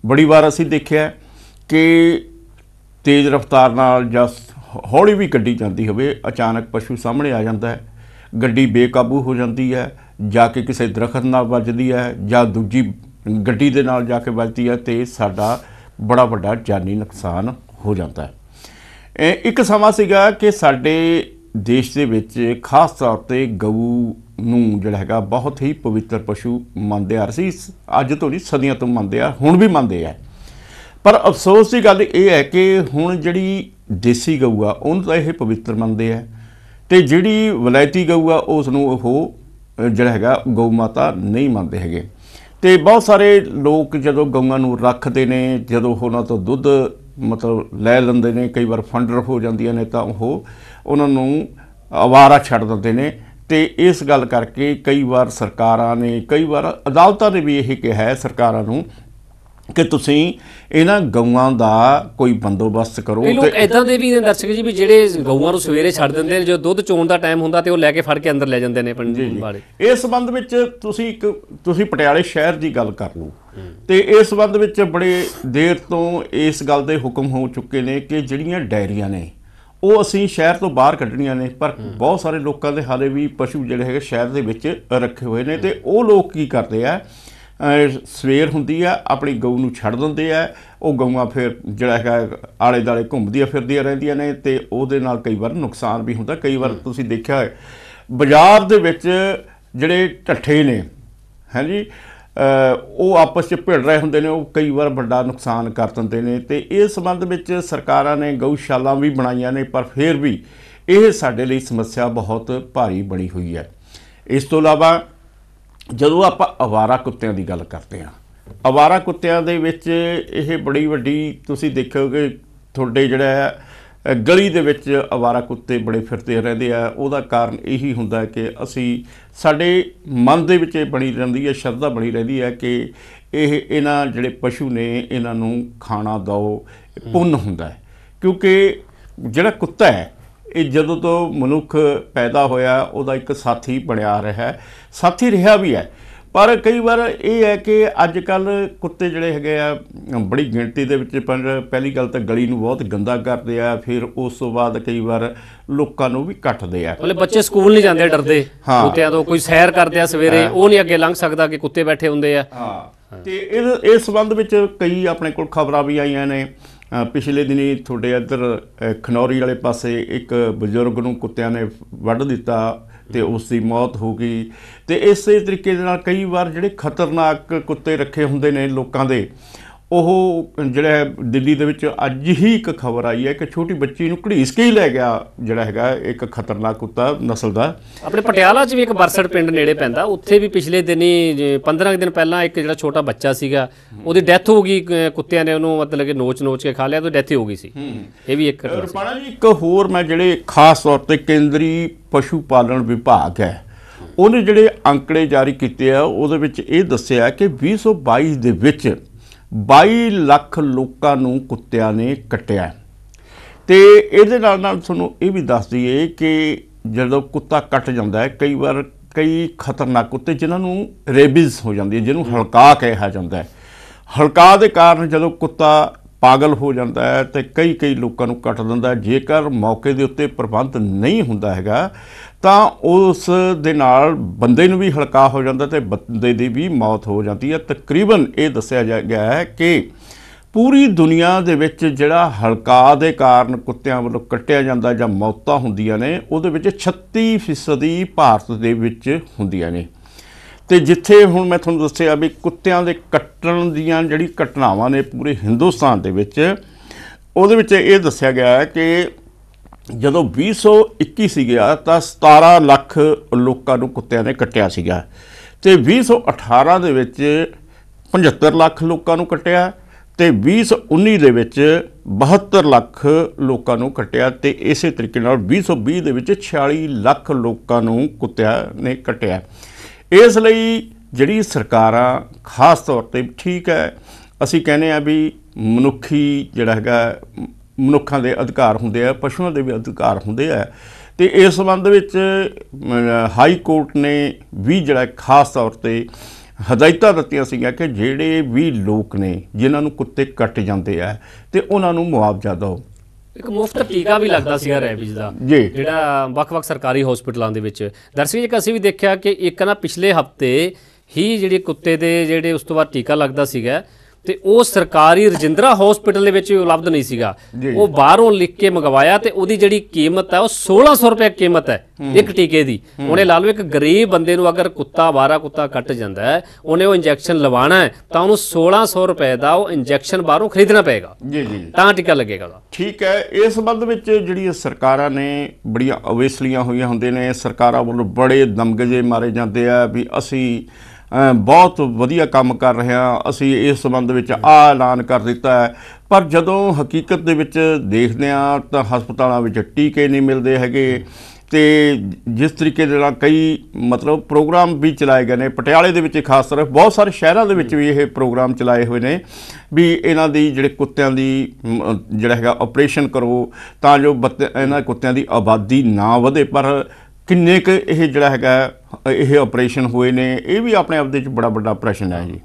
ਬੜੀ ਵਾਰ ਅਸੀਂ ਦੇਖਿਆ ਕਿ ਤੇਜ਼ ਰਫ਼ਤਾਰ ਨਾਲ ਜਾਂ ਹੌਲੀ ਵੀ ਗੱਡੀ ਜਾਂਦੀ ਹੋਵੇ ਅਚਾਨਕ ਪਸ਼ੂ ਸਾਹਮਣੇ ਆ ਜਾਂਦਾ ਹੈ ਗੱਡੀ ਬੇਕਾਬੂ ਹੋ ਜਾਂਦੀ ਹੈ ਜਾ ਕੇ ਕਿਸੇ ਦਰਖਤ ਨਾਲ ਵੱਜਦੀ ਹੈ ਜਾਂ ਦੂਜੀ ਗੱਡੀ ਦੇ ਨਾਲ ਜਾ ਕੇ ਵੱਜਦੀ ਹੈ ਤੇ ਸਾਡਾ ਬੜਾ ਵੱਡਾ ਜਾਨੀ ਨੁਕਸਾਨ ਹੋ ਜਾਂਦਾ ਹੈ ਇੱਕ ਸਮਾਂ ਸੀਗਾ ਕਿ ਸਾਡੇ ਦੇਸ਼ ਦੇ ਵਿੱਚ ਖਾਸ ਤੌਰ ਤੇ ਗਊ ਨੂੰ ਜਿਹੜਾ ਹੈਗਾ ਬਹੁਤ ਹੀ ਪਵਿੱਤਰ ਪਸ਼ੂ ਮੰਨਦੇ ਆ ਰਹੇ ਸੀ ਅੱਜ ਤੋਂ ਨਹੀਂ ਸਦੀਆਂ ਤੋਂ ਮੰਨਦੇ ਆ ਹੁਣ ਵੀ ਮੰਨਦੇ ਆ ਪਰ ਅਫਸੋਸ ਦੀ ਗੱਲ ਇਹ ਹੈ ਕਿ ਹੁਣ ਜਿਹੜੀ ਦੇਸੀ ਗਊ ਆ ਉਹਨੂੰ ਤਾਂ ਇਹ ਪਵਿੱਤਰ ਮੰਨਦੇ ਆ ਤੇ ਜਿਹੜੀ ਵਲਾਇਤੀ ਗਊ ਆ ਉਸ ਨੂੰ ਉਹ ਜਿਹੜਾ ਹੈਗਾ ਗਊ ਮਾਤਾ ਨਹੀਂ ਮੰਨਦੇ ਹੈਗੇ ਤੇ ਬਹੁਤ ਸਾਰੇ ਲੋਕ ਜਦੋਂ ਗਊਆਂ ਨੂੰ ਰੱਖਦੇ ਨੇ ਜਦੋਂ ਉਹਨਾਂ ਤੋਂ ਦੁੱਧ ਮਤਲਬ ਲੈ ਲੈਂਦੇ ਨੇ ਕਈ ਵਾਰ ਫੰਡਰ ਹੋ ਜਾਂਦੀਆਂ ਨੇ ਤਾਂ ਉਹ ਉਹਨਾਂ ਨੂੰ ਆਵਾਰਾ ਛੱਡ ਦਿੰਦੇ ਨੇ ਤੇ ਇਸ ਗੱਲ ਕਰਕੇ ਕਈ ਵਾਰ ਸਰਕਾਰਾਂ ਨੇ ਕਈ ਵਾਰ ਅਦਾਲਤਾਂ ਨੇ ਵੀ ਇਹ ਕਿਹਾ ਹੈ ਸਰਕਾਰਾਂ ਨੂੰ ਕਿ ਤੁਸੀਂ ਇਹਨਾਂ ਗਊਆਂ ਦਾ ਕੋਈ ਬੰਦੋਬਸਤ ਕਰੋ ਤੇ ਲੋਕ ਇਦਾਂ ਦੇ ਵੀ ਨੇ ਦਰਸ਼ਕ ਜੀ ਵੀ ਜਿਹੜੇ ਗਊਆਂ ਨੂੰ ਸਵੇਰੇ ਛੱਡ ਦਿੰਦੇ ਨੇ ਜੋ ਦੁੱਧ ਚੋਣ ਦਾ ਟਾਈਮ ਹੁੰਦਾ ਤੇ ਉਹ ਲੈ ਕੇ ਫੜ ਕੇ ਅੰਦਰ ਲੈ ਜਾਂਦੇ ਨੇ ਪਿੰਡ ਵਾਲੇ ਇਸ ਸੰਬੰਧ ਵਿੱਚ ਤੁਸੀਂ ਇੱਕ ਤੁਸੀਂ ਪਟਿਆਲੇ ਸ਼ਹਿਰ ਦੀ ਗੱਲ ਕਰ ਲਓ ਤੇ ਇਸ ਸੰਬੰਧ ਵਿੱਚ ਬੜੇ ਦੇਰ ਤੋਂ ਇਸ ਗੱਲ ਦੇ ਹੁਕਮ ਹੋ ਚੁੱਕੇ ਨੇ ਕਿ ਜਿਹੜੀਆਂ ਡੈਰੀਆਂ ਨੇ ਉਹ ਅਸੀਂ ਸ਼ਹਿਰ ਤੋਂ ਬਾਹਰ ਕੱਢਣੀਆਂ ਨੇ ਪਰ ਬਹੁਤ ਸਾਰੇ ਲੋਕਾਂ ਦੇ ਹਾਲੇ ਵੀ ਪਸ਼ੂ ਜਿਹੜੇ ਹੈਗੇ ਸ਼ਹਿਰ ਦੇ ਵਿੱਚ ਰੱਖੇ ਹੋਏ ਨੇ ਤੇ ਉਹ ਲੋਕ ਕੀ ਕਰਦੇ ਆ ਸਵੇਰ ਹੁੰਦੀ ਆ ਆਪਣੀ ਗਊ ਨੂੰ ਛੱਡ ਦਿੰਦੇ ਆ ਉਹ ਗਊਆਂ ਫਿਰ ਜਿਹੜਾ ਹੈਗਾ ਆਲੇ ਦਾਲੇ ਘੁੰਮਦੀਆਂ ਫਿਰਦੀਆਂ ਰਹਿੰਦੀਆਂ ਨੇ ਤੇ ਉਹਦੇ ਨਾਲ ਕਈ ਵਾਰ ਨੁਕਸਾਨ ਵੀ ਹੁੰਦਾ ਕਈ ਵਾਰ ਤੁਸੀਂ ਦੇਖਿਆ ਹੈ ਬਾਜ਼ਾਰ ਦੇ ਵਿੱਚ ਜਿਹੜੇ ਠੱਠੇ ਨੇ ਹਾਂਜੀ ਉਹ ਆਪਸ ਵਿੱਚ ਭਿੜ ਰਹੇ ਹੁੰਦੇ ਨੇ ਉਹ ਕਈ ਵਾਰ ਵੱਡਾ ਨੁਕਸਾਨ ਕਰ ਦਿੰਦੇ ਨੇ ਤੇ ਇਸ ਸੰਬੰਧ ਵਿੱਚ ਸਰਕਾਰਾਂ ਨੇ ਗਊਸ਼ਾਲਾ ਵੀ ਬਣਾਈਆਂ ਨੇ ਪਰ ਫਿਰ ਵੀ ਇਹ ਸਾਡੇ ਲਈ ਸਮੱਸਿਆ ਬਹੁਤ ਭਾਰੀ ਬਣੀ ਹੋਈ ਹੈ ਇਸ ਤੋਂ ਇਲਾਵਾ ਜਦੋਂ ਆਪਾਂ ਆਵਾਰਾ ਕੁੱਤਿਆਂ ਦੀ ਗੱਲ ਕਰਦੇ ਹਾਂ ਆਵਾਰਾ ਕੁੱਤਿਆਂ ਦੇ ਵਿੱਚ ਇਹ ਬੜੀ ਵੱਡੀ ਤੁਸੀਂ ਦੇਖੋਗੇ ਤੁਹਾਡੇ ਜਿਹੜਾ ਗਲੀ ਦੇ ਵਿੱਚ ਆਵਾਰਾ ਕੁੱਤੇ ਬੜੇ ਫਿਰਦੇ ਰਹਿੰਦੇ ਆ ਉਹਦਾ ਕਾਰਨ ਇਹੀ ਹੁੰਦਾ ਕਿ ਅਸੀਂ ਸਾਡੇ ਮਨ ਦੇ ਵਿੱਚ ਬਣੀ ਰਹਿੰਦੀ ਹੈ ਸ਼ਰਧਾ ਬਣੀ ਰਹਿੰਦੀ ਹੈ ਕਿ ਇਹ ਇਹਨਾਂ ਜਿਹੜੇ ਪਸ਼ੂ ਨੇ ਇਹਨਾਂ ਨੂੰ ਖਾਣਾ ਦਿਓ ਪੁੰਨ ਹੁੰਦਾ ਕਿਉਂਕਿ ਜਿਹੜਾ ਕੁੱਤਾ ਹੈ ਇਹ ਜਦੋਂ ਤੋਂ ਮਨੁੱਖ ਪੈਦਾ ਹੋਇਆ ਉਹਦਾ ਇੱਕ ਸਾਥੀ ਬਣਿਆ ਰਿਹਾ ਸਾਥੀ ਰਿਹਾ ਵੀ ਹੈ ਪਰ ਕਈ ਵਾਰ ਇਹ ਹੈ ਕਿ ਅੱਜ ਕੱਲ ਕੁੱਤੇ ਜਿਹੜੇ ਹੈਗੇ ਆ ਬੜੀ ਗਿਣਤੀ ਦੇ ਵਿੱਚ ਪਹਿਲੀ ਗੱਲ ਤਾਂ ਗਲੀ ਨੂੰ ਬਹੁਤ ਗੰਦਾ ਕਰਦੇ ਆ ਫਿਰ ਉਸ ਤੋਂ ਬਾਅਦ ਕਈ ਵਾਰ ਲੋਕਾਂ ਨੂੰ ਵੀ ਕੱਟਦੇ ਆ ਮਤਲਬ ਬੱਚੇ ਸਕੂਲ ਨਹੀਂ ਜਾਂਦੇ ਡਰਦੇ ਕੁੱਤਿਆਂ ਤੋਂ ਕੋਈ ਸੈਰ ਕਰਦੇ ਆ ਸਵੇਰੇ ਉਹ ਨਹੀਂ ਅੱਗੇ ਲੰਘ ਸਕਦਾ ਕਿ ਕੁੱਤੇ ਬੈਠੇ ਹੁੰਦੇ ਆ ਹਾਂ ਤੇ ਇਸ ਸੰਬੰਧ ਵਿੱਚ ਕਈ ਆਪਣੇ ਕੋਲ ਖਬਰਾਂ ਵੀ ਆਈਆਂ ਨੇ ਪਿਛਲੇ ਦਿਨੀ ਤੁਹਾਡੇ ਇੱਧਰ ਖਨੌਰੀ ਵਾਲੇ ਪਾਸੇ ਇੱਕ ਬਜ਼ੁਰਗ ਨੂੰ ਕੁੱਤਿਆਂ ਨੇ ਵੱਢ ਦਿੱਤਾ ਤੇ ਉਸ ਦੀ ਮੌਤ ਹੋ ਗਈ ਤੇ ਇਸੇ ਤਰੀਕੇ ਦੇ ਨਾਲ ਕਈ ਵਾਰ ਜਿਹੜੇ ਖਤਰਨਾਕ ਕੁੱਤੇ ਰੱਖੇ ਹੁੰਦੇ ਨੇ ਲੋਕਾਂ ਦੇ ਉਹ ਜਿਹੜਾ ਦਿੱਲੀ ਦੇ ਵਿੱਚ ਅੱਜ ਹੀ ਇੱਕ ਖਬਰ ਆਈ ਹੈ ਕਿ ਛੋਟੀ ਬੱਚੀ ਨੂੰ ਘੜੀਸ ਕੇ ਹੀ ਲੈ ਗਿਆ ਜਿਹੜਾ ਹੈਗਾ ਇੱਕ ਖਤਰਨਾਕ ਕੁੱਤਾ ਨਸਲ ਦਾ ਆਪਣੇ ਪਟਿਆਲਾ 'ਚ ਵੀ ਇੱਕ ਬਰਸੜ ਪਿੰਡ ਨੇੜੇ ਪੈਂਦਾ ਉੱਥੇ ਵੀ ਪਿਛਲੇ ਦਿਨੀ 15 ਦਿਨ ਪਹਿਲਾਂ ਇੱਕ ਜਿਹੜਾ ਛੋਟਾ ਬੱਚਾ ਸੀਗਾ ਉਹਦੀ ਡੈਥ ਹੋ ਗਈ ਕੁੱਤਿਆਂ ਨੇ ਉਹਨੂੰ ਮਤਲਬ ਕਿ ਨੋਚ-ਨੋਚ ਕੇ ਖਾ ਲਿਆ ਤੇ ਡੈਥ ਹੋ ਗਈ ਸੀ ਇਹ ਵੀ ਇੱਕ ਜੀ ਇੱਕ ਹੋਰ ਮੈਂ ਜਿਹੜੇ ਖਾਸ ਤੌਰ ਤੇ ਕੇਂਦਰੀ ਪਸ਼ੂ ਪਾਲਣ ਵਿਭਾਗ ਹੈ ਉਹਨੇ ਜਿਹੜੇ ਅੰਕੜੇ ਜਾਰੀ ਕੀਤੇ ਆ ਉਹਦੇ ਵਿੱਚ ਇਹ ਦੱਸਿਆ ਕਿ 2022 ਦੇ ਵਿੱਚ 22 ਲੱਖ ਲੋਕਾਂ ਨੂੰ ਕੁੱਤਿਆਂ ਨੇ ਕੱਟਿਆ ਤੇ ਇਹਦੇ ਨਾਲ ਨਾਲ ਤੁਹਾਨੂੰ ਇਹ ਵੀ ਦੱਸ ਦਈਏ ਕਿ ਜਦੋਂ ਕੁੱਤਾ ਕੱਟ ਜਾਂਦਾ ਹੈ ਕਈ ਵਾਰ ਕਈ ਖਤਰਨਾਕ ਕੁੱਤੇ ਜਿਨ੍ਹਾਂ ਨੂੰ ਰੇਬੀਜ਼ ਹੋ ਜਾਂਦੀ ਹੈ ਜਿਹਨੂੰ ਹਲਕਾ ਕਿਹਾ ਜਾਂਦਾ ਹੈ ਹਲਕਾ ਦੇ ਕਾਰਨ ਜਦੋਂ ਕੁੱਤਾ ਪਾਗਲ ਹੋ ਜਾਂਦਾ ਹੈ ਤੇ ਕਈ ਕਈ ਲੋਕਾਂ ਨੂੰ ਕੱਟ ਦਿੰਦਾ ਜੇਕਰ ਮੌਕੇ ਦੇ ਉੱਤੇ ਪ੍ਰਬੰਧ ਨਹੀਂ ਹੁੰਦਾ ਹੈਗਾ ਤਾਂ ਉਸ ਦੇ ਨਾਲ ਬੰਦੇ ਨੂੰ ਵੀ ਹਲਕਾ ਹੋ ਜਾਂਦਾ ਤੇ ਬੰਦੇ ਦੀ ਵੀ ਮੌਤ ਹੋ ਜਾਂਦੀ ਹੈ ਤਕਰੀਬਨ ਇਹ ਦੱਸਿਆ ਗਿਆ ਹੈ ਕਿ ਪੂਰੀ ਦੁਨੀਆ ਦੇ ਵਿੱਚ ਜਿਹੜਾ ਹਲਕਾ ਦੇ ਕਾਰਨ ਕੁੱਤਿਆਂ ਵੱਲੋਂ ਕੱਟਿਆ ਜਾਂਦਾ ਜਾਂ ਮੌਤਾਂ ਹੁੰਦੀਆਂ ਨੇ ਉਹਦੇ ਵਿੱਚ 36% ਭਾਰਤ ਦੇ ਵਿੱਚ ਹੁੰਦੀਆਂ ਨੇ ਤੇ ਜਿੱਥੇ ਹੁਣ ਮੈਂ ਤੁਹਾਨੂੰ ਦੱਸਿਆ ਵੀ ਕੁੱਤਿਆਂ ਦੇ ਕੱਟਣ ਦੀਆਂ ਜਿਹੜੀ ਘਟਨਾਵਾਂ ਨੇ ਪੂਰੇ ਹਿੰਦੁਸਤਾਨ ਦੇ ਵਿੱਚ ਉਹਦੇ ਵਿੱਚ ਇਹ ਦੱਸਿਆ ਗਿਆ ਹੈ ਕਿ ਜਦੋਂ 2021 ਸੀਗਾ ਤਾਂ 17 ਲੱਖ ਲੋਕਾਂ ਨੂੰ ਕੁੱਤਿਆਂ ਨੇ ਕੱਟਿਆ ਸੀਗਾ ਤੇ 2018 ਦੇ ਵਿੱਚ 75 ਲੱਖ ਲੋਕਾਂ ਨੂੰ ਕੱਟਿਆ ਤੇ 2019 ਦੇ ਵਿੱਚ 72 ਲੱਖ ਲੋਕਾਂ ਨੂੰ ਕੱਟਿਆ ਤੇ ਇਸੇ ਤਰੀਕੇ ਨਾਲ 2020 ਦੇ ਵਿੱਚ 46 ਲੱਖ ਲੋਕਾਂ ਨੂੰ ਕੁੱਤਿਆਂ ਨੇ ਕੱਟਿਆ ਇਸ ਲਈ ਜਿਹੜੀ ਸਰਕਾਰਾਂ ਖਾਸ ਤੌਰ ਤੇ ਠੀਕ ਹੈ ਅਸੀਂ ਕਹਿੰਦੇ ਆ ਵੀ ਮਨੁੱਖੀ ਜਿਹੜਾ ਹੈਗਾ ਮਨੁੱਖਾਂ ਦੇ ਅਧਿਕਾਰ ਹੁੰਦੇ ਆ ਪਸ਼ੂਆਂ ਦੇ ਵੀ ਅਧਿਕਾਰ ਹੁੰਦੇ ਆ ਤੇ ਇਸ ਸੰਬੰਧ ਵਿੱਚ ਹਾਈ ਕੋਰਟ ਨੇ ਵੀ ਜਿਹੜਾ ਖਾਸ ਤੌਰ ਤੇ ਹਦਾਇਤਾਂ ਦਿੱਤੀਆਂ ਸੀਗਾ ਕਿ ਜਿਹੜੇ ਵੀ ਲੋਕ ਨੇ ਜਿਨ੍ਹਾਂ ਨੂੰ ਕੁੱਤੇ ਕੱਟ ਜਾਂਦੇ ਆ ਤੇ ਉਹਨਾਂ ਨੂੰ ਮੁਆਵਜ਼ਾ ਦਿਓ ਇੱਕ ਮੁਫਤ ਟੀਕਾ ਵੀ ਲੱਗਦਾ ਸੀਗਾ ਰੈਬੀਜ਼ ਦਾ ਜਿਹੜਾ ਵੱਖ-ਵੱਖ ਸਰਕਾਰੀ ਹਸਪਤਾਲਾਂ ਦੇ ਵਿੱਚ ਦਰਸੀ ਜੀ ਅਸੀਂ ਵੀ ਦੇਖਿਆ ਕਿ ਇੱਕ ਨਾ ਪਿਛਲੇ ਹਫਤੇ ਹੀ ਜਿਹੜੇ ਕੁੱਤੇ ਦੇ ਜਿਹੜੇ ਉਸ ਤੋਂ ਬਾਅਦ ਟੀਕਾ ਲੱਗਦਾ ਸੀਗਾ ਤੇ ਉਹ ਸਰਕਾਰੀ ਰਜਿੰਦਰਾ ਹਸਪੀਟਲ ਦੇ ਵਿੱਚ ਉਪਲਬਧ ਨਹੀਂ ਸੀਗਾ ਉਹ ਬਾਹਰੋਂ ਲਿਖ ਕੇ ਮੰਗਵਾਇਆ ਤੇ ਉਹਦੀ ਜਿਹੜੀ ਕੀਮਤ ਹੈ ਉਹ 1600 ਰੁਪਏ ਕੀਮਤ ਹੈ ਇੱਕ ਟੀਕੇ ਦੀ ਉਹਨੇ ਲਾ ਲਓ ਇੱਕ ਗਰੀਬ ਬੰਦੇ ਨੂੰ ਅਗਰ ਕੁੱਤਾ ਵਾਰਾ ਕੁੱਤਾ ਕੱਟ ਜਾਂਦਾ ਹੈ ਉਹਨੇ ਉਹ ਇੰਜੈਕਸ਼ਨ ਲਵਾਣਾ ਹੈ ਤਾਂ ਉਹਨੂੰ 1600 ਰੁਪਏ ਦਾ ਉਹ ਇੰਜੈਕਸ਼ਨ ਬਾਹਰੋਂ ਖਰੀਦਣਾ ਪਏਗਾ ਜੀ ਜੀ ਤਾਂ ਟੀਕਾ ਲੱਗੇਗਾ ਠੀਕ ਹੈ ਇਸ ਸੰਬੰਧ ਵਿੱਚ ਜਿਹੜੀਆਂ ਸਰਕਾਰਾਂ ਨੇ ਬੜੀਆਂ ਅਵੇਸਲੀਆਂ ਹੋਈਆਂ ਹੁੰਦੇ ਨੇ ਸਰਕਾਰਾਂ ਵੱਲੋਂ ਬੜੇ ਦਮਗਜੇ ਮਾਰੇ ਜਾਂਦੇ ਆ ਵੀ ਅਸੀਂ ਬਹੁਤ ਵਧੀਆ ਕੰਮ ਕਰ ਰਹੇ ਅਸੀਂ ਇਸ ਸੰਬੰਧ ਵਿੱਚ ਆ ਐਲਾਨ ਕਰ ਦਿੱਤਾ ਹੈ ਪਰ ਜਦੋਂ ਹਕੀਕਤ ਦੇ ਵਿੱਚ ਦੇਖਦੇ ਆ ਤਾਂ ਹਸਪਤਾਲਾਂ ਵਿੱਚ ਟੀਕੇ ਨਹੀਂ ਮਿਲਦੇ ਹੈਗੇ ਤੇ ਜਿਸ ਤਰੀਕੇ ਦੇ ਨਾਲ ਕਈ ਮਤਲਬ ਪ੍ਰੋਗਰਾਮ ਵੀ ਚਲਾਏ ਗਏ ਨੇ ਪਟਿਆਲੇ ਦੇ ਵਿੱਚ ਖਾਸ ਕਰ ਬਹੁਤ ਸਾਰੇ ਸ਼ਹਿਰਾਂ ਦੇ ਵਿੱਚ ਵੀ ਇਹ ਪ੍ਰੋਗਰਾਮ ਚਲਾਏ ਹੋਏ ਨੇ ਵੀ ਇਹਨਾਂ ਦੀ ਜਿਹੜੇ ਕੁੱਤਿਆਂ ਦੀ ਜਿਹੜਾ ਹੈਗਾ ਆਪਰੇਸ਼ਨ ਕਰੋ ਤਾਂ ਜੋ ਇਹਨਾਂ ਕੁੱਤਿਆਂ ਦੀ ਆਬਾਦੀ ਨਾ ਵਧੇ ਪਰ ਕਿੰਨੇ ਕਿ ਇਹ ਜਿਹੜਾ ਹੈਗਾ ਇਹ ਆਪਰੇਸ਼ਨ ਹੋਏ ਨੇ ਇਹ ਵੀ ਆਪਣੇ ਆਪ ਦੇ ਵਿੱਚ ਬੜਾ ਵੱਡਾ ਪ੍ਰਸ਼ਨ ਹੈ ਜੀ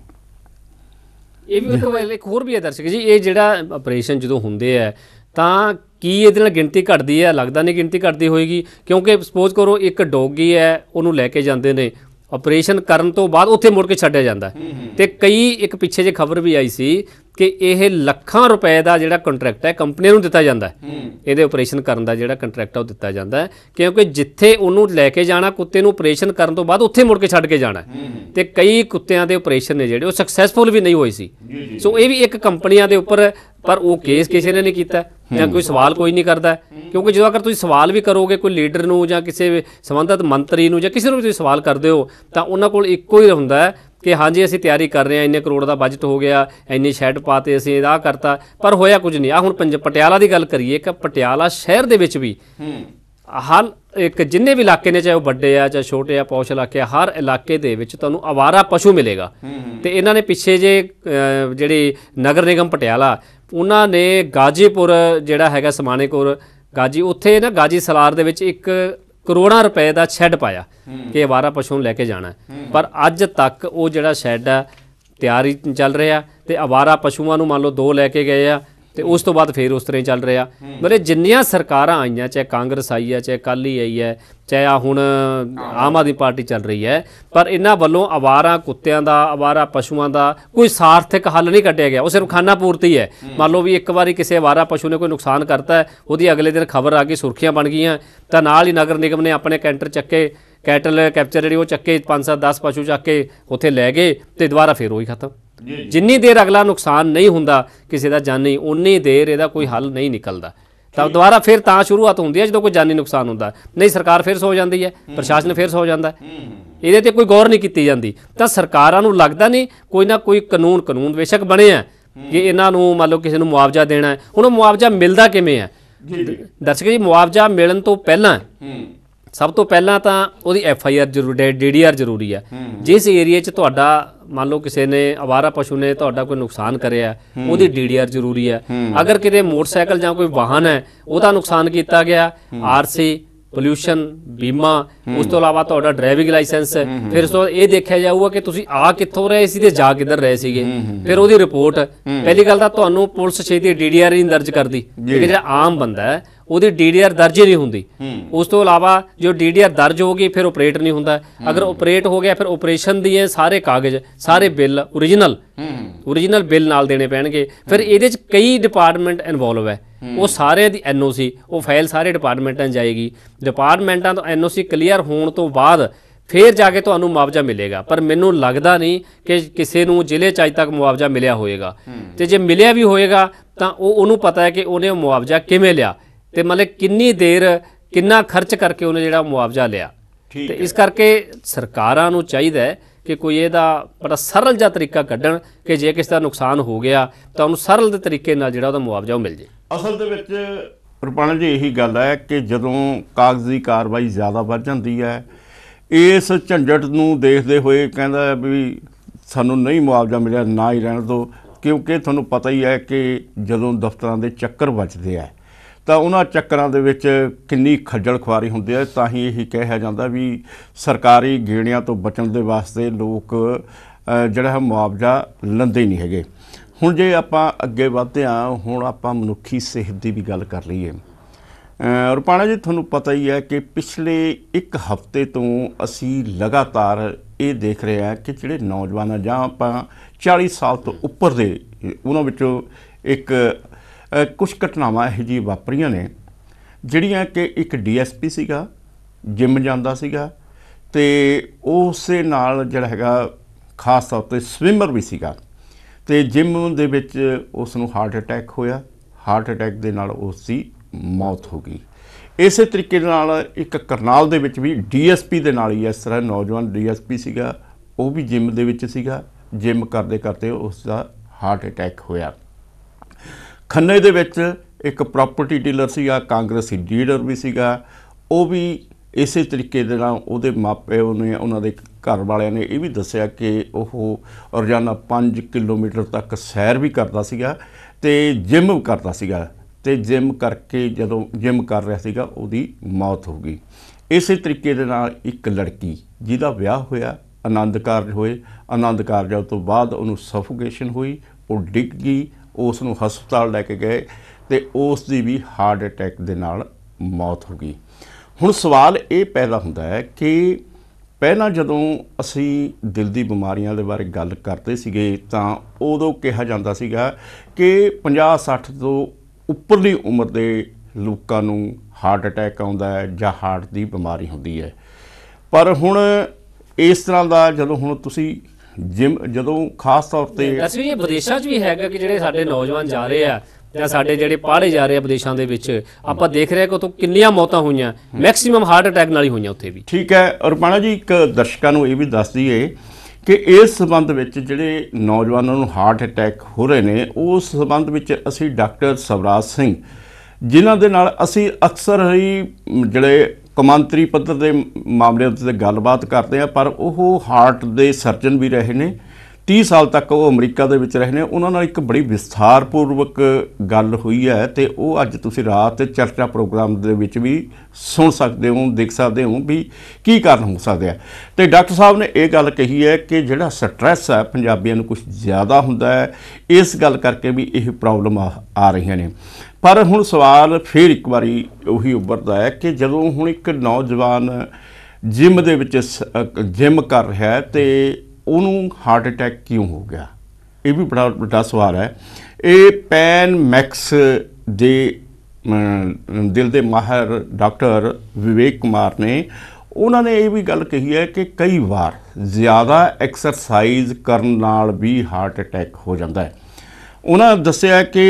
ਇਹ ਵੀ ਇੱਕ ਇੱਕ ਹੋਰ ਵੀ ਹੈ ਦਰਸ਼ਕ ਜੀ ਇਹ ਜਿਹੜਾ ਆਪਰੇਸ਼ਨ ਜਦੋਂ ਹੁੰਦੇ ਆ ਤਾਂ ਕੀ ਇਹਦੇ ਨਾਲ ਗਿਣਤੀ ਘਟਦੀ ਹੈ ਲੱਗਦਾ ਨਹੀਂ ਗਿਣਤੀ ਘਟਦੀ ਹੋਏਗੀ ਕਿਉਂਕਿ ਸਪੋਜ਼ ਕਰੋ ਇੱਕ ਡੋਗੀ ਹੈ ਉਹਨੂੰ ਲੈ ਕੇ ਜਾਂਦੇ ਨੇ ਆਪਰੇਸ਼ਨ ਕਰਨ ਤੋਂ ਬਾਅਦ ਉੱਥੇ ਮੁੜ ਕੇ ਛੱਡਿਆ ਜਾਂਦਾ ਤੇ ਕਈ ਇੱਕ ਪਿੱਛੇ ਜੇ ਖਬਰ ਵੀ ਆਈ ਸੀ ਕਿ ਇਹ ਲੱਖਾਂ ਰੁਪਏ ਦਾ ਜਿਹੜਾ ਕੰਟਰੈਕਟ ਹੈ ਕੰਪਨੀ ਨੂੰ ਦਿੱਤਾ ਜਾਂਦਾ ਹੈ ਇਹਦੇ ਆਪਰੇਸ਼ਨ ਕਰਨ ਦਾ ਜਿਹੜਾ ਕੰਟਰੈਕਟ ਆ ਉਹ ਦਿੱਤਾ ਜਾਂਦਾ ਹੈ ਕਿਉਂਕਿ ਜਿੱਥੇ ਉਹਨੂੰ ਲੈ ਕੇ ਜਾਣਾ ਕੁੱਤੇ ਨੂੰ ਆਪਰੇਸ਼ਨ ਕਰਨ ਤੋਂ ਬਾਅਦ ਉੱਥੇ ਮੁੜ ਕੇ ਛੱਡ ਕੇ ਜਾਣਾ ਤੇ ਕਈ ਕੁੱਤਿਆਂ ਦੇ ਆਪਰੇਸ਼ਨ ਨੇ ਜਿਹੜੇ ਉਹ ਸਕਸੈਸਫੁਲ ਵੀ ਨਹੀਂ ਹੋਏ ਸੀ ਸੋ ਇਹ ਵੀ ਇੱਕ ਕੰਪਨੀਆਂ ਦੇ ਉੱਪਰ ਪਰ ਉਹ ਕੇਸ ਕਿਸੇ ਨੇ ਨਹੀਂ ਕੀਤਾ ਜਾਂ ਕੋਈ ਸਵਾਲ ਕੋਈ ਨਹੀਂ ਕਰਦਾ ਕਿਉਂਕਿ ਜਦੋਂ ਅਗਰ ਤੁਸੀਂ ਸਵਾਲ ਵੀ ਕਰੋਗੇ ਕੋਈ ਲੀਡਰ ਨੂੰ ਜਾਂ ਕਿਸੇ ਸੰਬੰਧਤ ਮੰਤਰੀ ਨੂੰ ਜਾਂ ਕਿਸੇ ਨੂੰ ਵੀ ਤੁਸੀਂ ਸਵਾਲ ਕਰਦੇ ਹੋ ਤਾਂ ਉਹਨਾਂ ਕੋਲ ਇੱਕੋ ਹੀ ਹੁੰਦਾ ਹੈ ਕਿ ਹਾਂਜੀ ਅਸੀਂ ਤਿਆਰੀ ਕਰ ਰਹੇ ਹਾਂ ਇੰਨੇ ਕਰੋੜ ਦਾ ਬਜਟ ਹੋ ਗਿਆ ਇੰਨੇ ਸ਼ੈਡ ਪਾਤੇ ਅਸੀਂ ਇਹਦਾ ਕਰਤਾ ਪਰ ਹੋਇਆ ਕੁਝ ਨਹੀਂ ਆ ਹੁਣ ਪੰਜ ਪਟਿਆਲਾ ਦੀ ਗੱਲ ਕਰੀਏ ਕਿ ਪਟਿਆਲਾ ਸ਼ਹਿਰ ਦੇ ਵਿੱਚ ਵੀ ਹਰ ਇੱਕ ਜਿੰਨੇ ਵੀ ਇਲਾਕੇ ਨੇ ਚਾਹੇ ਉਹ ਵੱਡੇ ਆ ਚਾਹੇ ਛੋਟੇ ਆ ਪੌਸ਼ ਇਲਾਕੇ ਆ ਹਰ ਇਲਾਕੇ ਦੇ ਵਿੱਚ ਤੁਹਾਨੂੰ ਆਵਾਰਾ ਪਸ਼ੂ ਮਿਲੇਗਾ ਤੇ ਇਹਨਾਂ ਨੇ ਪਿੱਛੇ ਜੇ ਜਿਹੜੇ ਨਗਰ ਨਿਗਮ ਪਟਿਆਲਾ ਉਹਨਾਂ ਨੇ ਗਾਜੀਪੁਰ ਜਿਹੜਾ ਹੈਗਾ ਸਮਾਨੇਕੁਰ ਗਾਜੀ ਉੱਥੇ ਨਾ ਗਾਜੀ ਸਲਾਰ ਦੇ ਵਿੱਚ ਇੱਕ ਕਰੋੜਾਂ ਰੁਪਏ ਦਾ ਸ਼ੈੱਡ ਪਾਇਆ ਕਿ ਆਵਾਰਾ ਪਸ਼ੂ ਨੂੰ ਲੈ ਕੇ ਜਾਣਾ ਪਰ ਅੱਜ ਤੱਕ ਉਹ ਜਿਹੜਾ ਸ਼ੈੱਡ ਆ ਤਿਆਰੀ ਚੱਲ ਰਿਹਾ ਤੇ ਆਵਾਰਾ ਪਸ਼ੂਆਂ ਨੂੰ ਮੰਨ ਲਓ ਦੋ ਲੈ ਕੇ ਗਏ ਆ ਤੇ ਉਸ ਤੋਂ ਬਾਅਦ ਫੇਰ ਉਸ ਤਰ੍ਹਾਂ ਹੀ ਚੱਲ ਰਿਹਾ ਮਤਲਬ ਜਿੰਨੀਆਂ ਸਰਕਾਰਾਂ ਆਈਆਂ ਚਾਹੇ ਕਾਂਗਰਸ ਆਈ ਹੈ ਚਾਹੇ ਕਾਲੀ ਆਈ ਹੈ ਚਾਹੇ ਆ ਹੁਣ ਆਮ ਆਦਮੀ ਪਾਰਟੀ ਚੱਲ ਰਹੀ ਹੈ ਪਰ ਇਹਨਾਂ ਵੱਲੋਂ ਆਵਾਰਾ ਕੁੱਤਿਆਂ ਦਾ ਆਵਾਰਾ ਪਸ਼ੂਆਂ ਦਾ ਕੋਈ ਸਾਰਥਿਕ ਹੱਲ ਨਹੀਂ ਕੱਢਿਆ ਗਿਆ ਉਹ ਸਿਰਫ ਖਾਨਾ ਪੂਰਤੀ ਹੈ ਮੰਨ ਲਓ ਵੀ ਇੱਕ ਵਾਰੀ ਕਿਸੇ ਆਵਾਰਾ ਪਸ਼ੂ ਨੇ ਕੋਈ ਨੁਕਸਾਨ ਕਰਤਾ ਉਹਦੀ ਅਗਲੇ ਦਿਨ ਖਬਰ ਆ ਗਈ ਸੁਰਖੀਆਂ ਬਣ ਗਈਆਂ ਤਾਂ ਨਾਲ ਹੀ ਨਗਰ ਨਿਗਮ ਨੇ ਆਪਣੇ ਕੈਂਟਰ ਚੱਕੇ ਕੈਟਲ ਕੈਪਚਰ ਜਿਹੜੀ ਉਹ ਚੱਕੇ 5-7 10 ਪਸ਼ੂ ਚੱਕ ਕੇ ਉੱਥੇ ਲੈ ਗਏ ਤੇ ਦੁਬਾਰਾ ਫੇਰ ਉਹੀ ਖਤਮ ਜਿੰਨੀ ਦੇਰ ਅਗਲਾ ਨੁਕਸਾਨ ਨਹੀਂ ਹੁੰਦਾ ਕਿਸੇ ਦਾ ਜਾਨੀ ਉਨੀ ਦੇਰ ਇਹਦਾ ਕੋਈ ਹੱਲ ਨਹੀਂ ਨਿਕਲਦਾ ਤਾਂ ਦੁਬਾਰਾ ਫਿਰ ਤਾਂ ਸ਼ੁਰੂਆਤ ਹੁੰਦੀ ਹੈ ਜਦੋਂ ਕੋਈ ਜਾਨੀ ਨੁਕਸਾਨ ਹੁੰਦਾ ਨਹੀਂ ਸਰਕਾਰ ਫਿਰ ਸੋ ਜਾਂਦੀ ਹੈ ਪ੍ਰਸ਼ਾਸਨ ਫਿਰ ਸੋ ਜਾਂਦਾ ਇਹਦੇ ਤੇ ਕੋਈ ਗੌਰ ਨਹੀਂ ਕੀਤੀ ਜਾਂਦੀ ਤਾਂ ਸਰਕਾਰਾਂ ਨੂੰ ਲੱਗਦਾ ਨਹੀਂ ਕੋਈ ਨਾ ਕੋਈ ਕਾਨੂੰਨ ਕਾਨੂੰਨ ਬੇਸ਼ੱਕ ਬਣੇ ਆ ਕਿ ਇਹਨਾਂ ਨੂੰ ਮੰਨ ਲਓ ਕਿਸੇ ਨੂੰ ਮੁਆਵਜ਼ਾ ਦੇਣਾ ਹੈ ਹੁਣ ਉਹ ਮੁਆਵਜ਼ਾ ਮਿਲਦਾ ਕਿਵੇਂ ਹੈ ਦਰਸ਼ਕ ਜੀ ਮੁਆਵਜ਼ਾ ਮਿਲਣ ਤੋਂ ਪਹਿਲਾਂ ਸਭ ਤੋਂ ਪਹਿਲਾਂ ਤਾਂ ਉਹਦੀ ਐਫ ਆਈ ਆਰ ਜ਼ਰੂਰੀ ਡੀਡੀਆਰ ਜ਼ਰੂਰੀ ਆ ਜਿਸ ਏਰੀਆ 'ਚ ਤੁਹਾਡਾ ਮੰਨ ਲਓ ਕਿਸੇ ਨੇ ਆਵਾਰਾ ਪਸ਼ੂ ਨੇ ਤੁਹਾਡਾ ਕੋਈ ਨੁਕਸਾਨ ਕਰਿਆ ਉਹਦੀ ਡੀਡੀਆਰ ਜ਼ਰੂਰੀ ਆ ਅਗਰ ਕਿਤੇ ਮੋਟਰਸਾਈਕਲ ਜਾਂ ਕੋਈ ਵਾਹਨ ਹੈ ਉਹਦਾ ਨੁਕਸਾਨ ਕੀਤਾ ਗਿਆ ਆਰਸੀ ਪੋਲੂਸ਼ਨ ਬੀਮਾ ਉਸ ਤੋਂ ਇਲਾਵਾ ਤੁਹਾਡਾ ਡਰਾਈਵਿੰਗ ਲਾਇਸੈਂਸ ਫਿਰ ਸੋ ਇਹ ਦੇਖਿਆ ਜਾਊਗਾ ਕਿ ਤੁਸੀਂ ਆ ਕਿੱਥੋਂ ਰਹੇ ਸੀ ਤੇ ਜਾ ਕਿੱਧਰ ਰਹੇ ਸੀਗੇ ਫਿਰ ਉਹਦੀ ਰਿਪੋਰਟ ਪਹਿਲੀ ਗੱਲ ਤਾਂ ਤੁਹਾਨੂੰ ਪੁਲਿਸ ਛੇਤੀ ਡੀਡੀਆਰ ਹੀ ਦਰਜ ਕਰਦੀ ਜਿਹੜਾ ਆਮ ਬੰਦਾ ਹੈ ਉਹਦੀ ਡੀਡੀਆਰ ਦਰਜ ਨਹੀਂ ਹੁੰਦੀ ਉਸ ਤੋਂ ਇਲਾਵਾ ਜੋ ਡੀਡੀਆਰ ਦਰਜ ਹੋ ਗਈ ਫਿਰ ਆਪਰੇਟ ਨਹੀਂ ਹੁੰਦਾ ਅਗਰ ਆਪਰੇਟ ਹੋ ਗਿਆ ਫਿਰ ਆਪਰੇਸ਼ਨ ਦੀ ਸਾਰੇ ਕਾਗਜ਼ ਸਾਰੇ ਬਿੱਲ origignal origignal ਬਿੱਲ ਨਾਲ ਦੇਣੇ ਪੈਣਗੇ ਫਿਰ ਇਹਦੇ ਚ ਕਈ ਡਿਪਾਰਟਮੈਂਟ ਇਨਵੋਲਵ ਹੈ ਉਹ ਸਾਰੇ ਦੀ ਐਨਓਸੀ ਉਹ ਫਾਈਲ ਸਾਰੇ ਡਿਪਾਰਟਮੈਂਟਾਂ ਜਾਏਗੀ ਡਿਪਾਰਟਮੈਂਟਾਂ ਤੋਂ ਐਨਓਸੀ ਕਲੀਅਰ ਹੋਣ ਤੋਂ ਬਾਅਦ ਫੇਰ ਜਾ ਕੇ ਤੁਹਾਨੂੰ ਮੁਆਵਜ਼ਾ ਮਿਲੇਗਾ ਪਰ ਮੈਨੂੰ ਲੱਗਦਾ ਨਹੀਂ ਕਿ ਕਿਸੇ ਨੂੰ ਜ਼ਿਲ੍ਹੇ ਚ ਅਜ ਤੱਕ ਮੁਆਵਜ਼ਾ ਮਿਲਿਆ ਹੋਵੇਗਾ ਤੇ ਜੇ ਮਿਲਿਆ ਵੀ ਹੋਵੇਗਾ ਤਾਂ ਉਹ ਉਹਨੂੰ ਪਤਾ ਹੈ ਕਿ ਉਹਨੇ ਮੁਆਵਜ਼ਾ ਕਿਵੇਂ ਲਿਆ ਤੇ ਮਤਲਬ ਕਿੰਨੀ ਦੇਰ ਕਿੰਨਾ ਖਰਚ ਕਰਕੇ ਉਹਨੇ ਜਿਹੜਾ ਮੁਆਵਜ਼ਾ ਲਿਆ ਤੇ ਇਸ ਕਰਕੇ ਸਰਕਾਰਾਂ ਨੂੰ ਚਾਹੀਦਾ ਹੈ ਕਿ ਕੋਈ ਇਹਦਾ ਬੜਾ ਸਰਲ ਜਿਹਾ ਤਰੀਕਾ ਕੱਢਣ ਕਿ ਜੇ ਕਿਸੇ ਦਾ ਨੁਕਸਾਨ ਹੋ ਗਿਆ ਤਾਂ ਉਹਨੂੰ ਸਰਲ ਦੇ ਤਰੀਕੇ ਨਾਲ ਜਿਹੜਾ ਉਹਦਾ ਮੁਆਵਜ਼ਾ ਉਹ ਮਿਲ ਜੇ ਅਸਲ ਦੇ ਵਿੱਚ ਰੁਪਾਣਾ ਜੀ ਇਹੀ ਗੱਲ ਹੈ ਕਿ ਜਦੋਂ ਕਾਗਜ਼ੀ ਕਾਰਵਾਈ ਜ਼ਿਆਦਾ ਵੱਧ ਜਾਂਦੀ ਹੈ ਇਸ ਝੰਡਟ ਨੂੰ ਦੇਖਦੇ ਹੋਏ ਕਹਿੰਦਾ ਵੀ ਸਾਨੂੰ ਨਹੀਂ ਮੁਆਵਜ਼ਾ ਮਿਲਿਆ ਨਾ ਹੀ ਰਹਿਣ ਦੋ ਕਿਉਂਕਿ ਤੁਹਾਨੂੰ ਪਤਾ ਹੀ ਹੈ ਕਿ ਜਦੋਂ ਦਫ਼ਤਰਾਂ ਦੇ ਚੱਕਰ ਵੱਜਦੇ ਆ ਤਾਂ ਉਹਨਾਂ ਚੱਕਰਾਂ ਦੇ ਵਿੱਚ ਕਿੰਨੀ ਖੱਜਲ ਖੁਆਰੀ ਹੁੰਦੀ ਹੈ ਤਾਂ ਹੀ ਇਹ ਕਿਹਾ ਜਾਂਦਾ ਵੀ ਸਰਕਾਰੀ ਗੇੜੀਆਂ ਤੋਂ ਬਚਣ ਦੇ ਵਾਸਤੇ ਲੋਕ ਜਿਹੜਾ ਮੁਆਵਜ਼ਾ ਲੰਦੇ ਨਹੀਂ ਹੈਗੇ ਹੁਣ ਜੇ ਆਪਾਂ ਅੱਗੇ ਵਧਦੇ ਹਾਂ ਹੁਣ ਆਪਾਂ ਮਨੁੱਖੀ ਸਿਹਤ ਦੀ ਵੀ ਗੱਲ ਕਰ ਲਈਏ ਰੁਪਾਣਾ ਜੀ ਤੁਹਾਨੂੰ ਪਤਾ ਹੀ ਹੈ ਕਿ ਪਿਛਲੇ ਇੱਕ ਹਫ਼ਤੇ ਤੋਂ ਅਸੀਂ ਲਗਾਤਾਰ ਇਹ ਦੇਖ ਰਹੇ ਹਾਂ ਕਿ ਜਿਹੜੇ ਨੌਜਵਾਨਾਂ ਜਾਂ ਆਪਾਂ 40 ਸਾਲ ਤੋਂ ਉੱਪਰ ਦੇ ਉਹਨਾਂ ਵਿੱਚੋਂ ਇੱਕ ਕੁਝ ਘਟਨਾਵਾਂ ਇਹ ਜੀ ਵਾਪਰੀਆਂ ਨੇ ਜਿਹੜੀਆਂ ਕਿ ਇੱਕ ਡੀਐਸਪੀ ਸੀਗਾ ਜਿਮ ਜਾਂਦਾ ਸੀਗਾ ਤੇ ਉਸੇ ਨਾਲ ਜਿਹੜਾ ਹੈਗਾ ਖਾਸ ਤੌਰ ਤੇ ਸਵਿਮਰ ਵੀ ਸੀਗਾ ਤੇ ਜਿਮ ਦੇ ਵਿੱਚ ਉਸ ਨੂੰ ਹਾਰਟ ਅਟੈਕ ਹੋਇਆ ਹਾਰਟ ਅਟੈਕ ਦੇ ਨਾਲ ਉਸ ਦੀ ਮੌਤ ਹੋ ਗਈ ਇਸੇ ਤਰੀਕੇ ਨਾਲ ਇੱਕ ਕਰਨਾਲ ਦੇ ਵਿੱਚ ਵੀ ਡੀਐਸਪੀ ਦੇ ਨਾਲ ਹੀ ਇਸ ਤਰ੍ਹਾਂ ਨੌਜਵਾਨ ਡੀਐਸਪੀ ਸੀਗਾ ਉਹ ਵੀ ਜਿਮ ਦੇ ਵਿੱਚ ਸੀਗਾ ਜਿਮ ਕਰਦੇ ਕਰਦੇ ਉਸ ਦਾ ਹਾਰਟ ਅਟੈਕ ਹੋਇਆ ਖੰਨੇ ਦੇ ਵਿੱਚ ਇੱਕ ਪ੍ਰਾਪਰਟੀ ਡੀਲਰ ਸੀਗਾ ਕਾਂਗਰਸੀ ਲੀਡਰ ਵੀ ਸੀਗਾ ਉਹ ਵੀ ਇਸੇ ਤਰੀਕੇ ਦੇ ਨਾਲ ਉਹਦੇ ਮਾਪੇ ਉਹਨੇ ਉਹਨਾਂ ਦੇ ਘਰ ਵਾਲਿਆਂ ਨੇ ਇਹ ਵੀ ਦੱਸਿਆ ਕਿ ਉਹ ਰੋਜ਼ਾਨਾ 5 ਕਿਲੋਮੀਟਰ ਤੱਕ ਸੈਰ ਵੀ ਕਰਦਾ ਸੀਗਾ ਤੇ ਜਿਮ ਕਰਦਾ ਸੀਗਾ ਤੇ ਜਿਮ ਕਰਕੇ ਜਦੋਂ ਜਿਮ ਕਰ ਰਿਹਾ ਸੀਗਾ ਉਹਦੀ ਮੌਤ ਹੋ ਗਈ ਇਸੇ ਤਰੀਕੇ ਦੇ ਨਾਲ ਇੱਕ ਲੜਕੀ ਜਿਹਦਾ ਵਿਆਹ ਹੋਇਆ ਆਨੰਦ ਕਾਰਜ ਹੋਏ ਆਨੰਦ ਕਾਰਜ ਤੋਂ ਬਾਅਦ ਉਹਨੂੰ ਸਫੋਕੇਸ਼ਨ ਹੋਈ ਉਹ ਡਿੱਗ ਗਈ ਉਸ ਨੂੰ ਹਸਪਤਾਲ ਲੈ ਕੇ ਗਏ ਤੇ ਉਸ ਦੀ ਵੀ ਹਾਰਟ ਅਟੈਕ ਦੇ ਨਾਲ ਮੌਤ ਹੋ ਗਈ ਹੁਣ ਸਵਾਲ ਇਹ ਪੈਦਾ ਹੁੰਦਾ ਹੈ ਕਿ ਪਹਿਲਾਂ ਜਦੋਂ ਅਸੀਂ ਦਿਲ ਦੀ ਬਿਮਾਰੀਆਂ ਦੇ ਬਾਰੇ ਗੱਲ ਕਰਦੇ ਸੀਗੇ ਤਾਂ ਉਦੋਂ ਕਿਹਾ ਜਾਂਦਾ ਸੀਗਾ ਕਿ 50 60 ਤੋਂ ਉੱਪਰਲੀ ਉਮਰ ਦੇ ਲੋਕਾਂ ਨੂੰ ਹਾਰਟ ਅਟੈਕ ਆਉਂਦਾ ਹੈ ਜਾਂ ਹਾਰਟ ਦੀ ਬਿਮਾਰੀ ਹੁੰਦੀ ਹੈ ਪਰ ਹੁਣ ਇਸ ਤਰ੍ਹਾਂ ਦਾ ਜਦੋਂ ਹੁਣ ਤੁਸੀਂ ਜਿਮ ਜਦੋਂ ਖਾਸ ਤੌਰ ਤੇ ਅਸੀਂ ਇਹ ਵਿਦੇਸ਼ਾਂ 'ਚ ਵੀ ਹੈਗਾ ਕਿ ਜਿਹੜੇ ਸਾਡੇ ਨੌਜਵਾਨ ਜਾ ਰਹੇ ਆ ਜਾਂ ਸਾਡੇ ਜਿਹੜੇ ਪਾੜੇ ਜਾ ਰਹੇ ਆ ਵਿਦੇਸ਼ਾਂ ਦੇ ਵਿੱਚ ਆਪਾਂ ਦੇਖ ਰਹੇ ਕਿ ਉਤੋਂ ਕਿੰਨੀਆਂ ਮੌਤਾਂ ਹੋਈਆਂ ਮੈਕਸਿਮਮ ਹਾਰਟ ਅਟੈਕ ਨਾਲ ਹੀ ਹੋਈਆਂ ਉੱਥੇ ਵੀ ਠੀਕ ਹੈ ਰੁਪਾਣਾ ਜੀ ਇੱਕ ਦਰਸ਼ਕਾਂ ਨੂੰ ਇਹ ਵੀ ਦੱਸ ਦਈਏ ਕਿ ਇਸ ਸਬੰਧ ਵਿੱਚ ਜਿਹੜੇ ਨੌਜਵਾਨਾਂ ਨੂੰ ਹਾਰਟ ਅਟੈਕ ਹੋ ਰਹੇ ਨੇ ਉਸ ਸਬੰਧ ਵਿੱਚ ਅਸੀਂ ਡਾਕਟਰ ਸਵਰਾਜ ਸਿੰਘ ਜਿਨ੍ਹਾਂ ਦੇ ਨਾਲ ਅਸੀਂ ਅਕਸਰ ਹੀ ਜਿਹੜੇ ਕਮਾਂਤਰੀ ਪੱਧਰ ਦੇ ਮਾਮਲੇ ਉੱਤੇ ਗੱਲਬਾਤ ਕਰਦੇ ਆ ਪਰ ਉਹ ਹਾਰਟ ਦੇ ਸਰਜਨ ਵੀ ਰਹੇ ਨੇ 30 ਸਾਲ ਤੱਕ ਉਹ ਅਮਰੀਕਾ ਦੇ ਵਿੱਚ ਰਹੇ ਨੇ ਉਹਨਾਂ ਨਾਲ ਇੱਕ ਬੜੀ ਵਿਸਥਾਰਪੂਰਵਕ ਗੱਲ ਹੋਈ ਹੈ ਤੇ ਉਹ ਅੱਜ ਤੁਸੀਂ ਰਾਤ ਚਰਚਾ ਪ੍ਰੋਗਰਾਮ ਦੇ ਵਿੱਚ ਵੀ ਸੁਣ ਸਕਦੇ ਹੋ ਦੇਖ ਸਕਦੇ ਹੋ ਵੀ ਕੀ ਕਾਰਨ ਹੋ ਸਕਦੇ ਆ ਤੇ ਡਾਕਟਰ ਸਾਹਿਬ ਨੇ ਇਹ ਗੱਲ ਕਹੀ ਹੈ ਕਿ ਜਿਹੜਾ ਸਟ੍ਰੈਸ ਹੈ ਪੰਜਾਬੀਆਂ ਨੂੰ ਕੁਝ ਜ਼ਿਆਦਾ ਹੁੰਦਾ ਹੈ ਇਸ ਗੱਲ ਕਰਕੇ ਵੀ ਇਹ ਪ੍ਰੋਬਲਮ ਆ ਰਹੀਆਂ ਨੇ ਪਰ ਹੁਣ ਸਵਾਲ ਫੇਰ ਇੱਕ ਵਾਰੀ ਉਹੀ ਉੱਭਰਦਾ ਹੈ ਕਿ ਜਦੋਂ ਹੁਣ ਇੱਕ ਨੌਜਵਾਨ ਜਿਮ ਦੇ ਵਿੱਚ ਜਿਮ ਕਰ ਰਿਹਾ ਹੈ ਤੇ ਉਹਨੂੰ ਹਾਰਟ ਅਟੈਕ ਕਿਉਂ ਹੋ ਗਿਆ ਇਹ ਵੀ ਬੜਾ ਵੱਡਾ ਸਵਾਲ ਹੈ ਇਹ ਪੈਨ ਮੈਕਸ ਦੇ ਦਿਲ ਦੇ ਮਾਹਰ ਡਾਕਟਰ ਵਿਵੇਕ ਕੁਮਾਰ ਨੇ ਉਹਨਾਂ ਨੇ ਇਹ ਵੀ ਗੱਲ ਕਹੀ ਹੈ ਕਿ ਕਈ ਵਾਰ ਜ਼ਿਆਦਾ ਐਕਸਰਸਾਈਜ਼ ਕਰਨ ਨਾਲ ਵੀ ਹਾਰਟ ਅਟੈਕ ਹੋ ਜਾਂਦਾ ਹੈ ਉਹਨਾਂ ਦੱਸਿਆ ਕਿ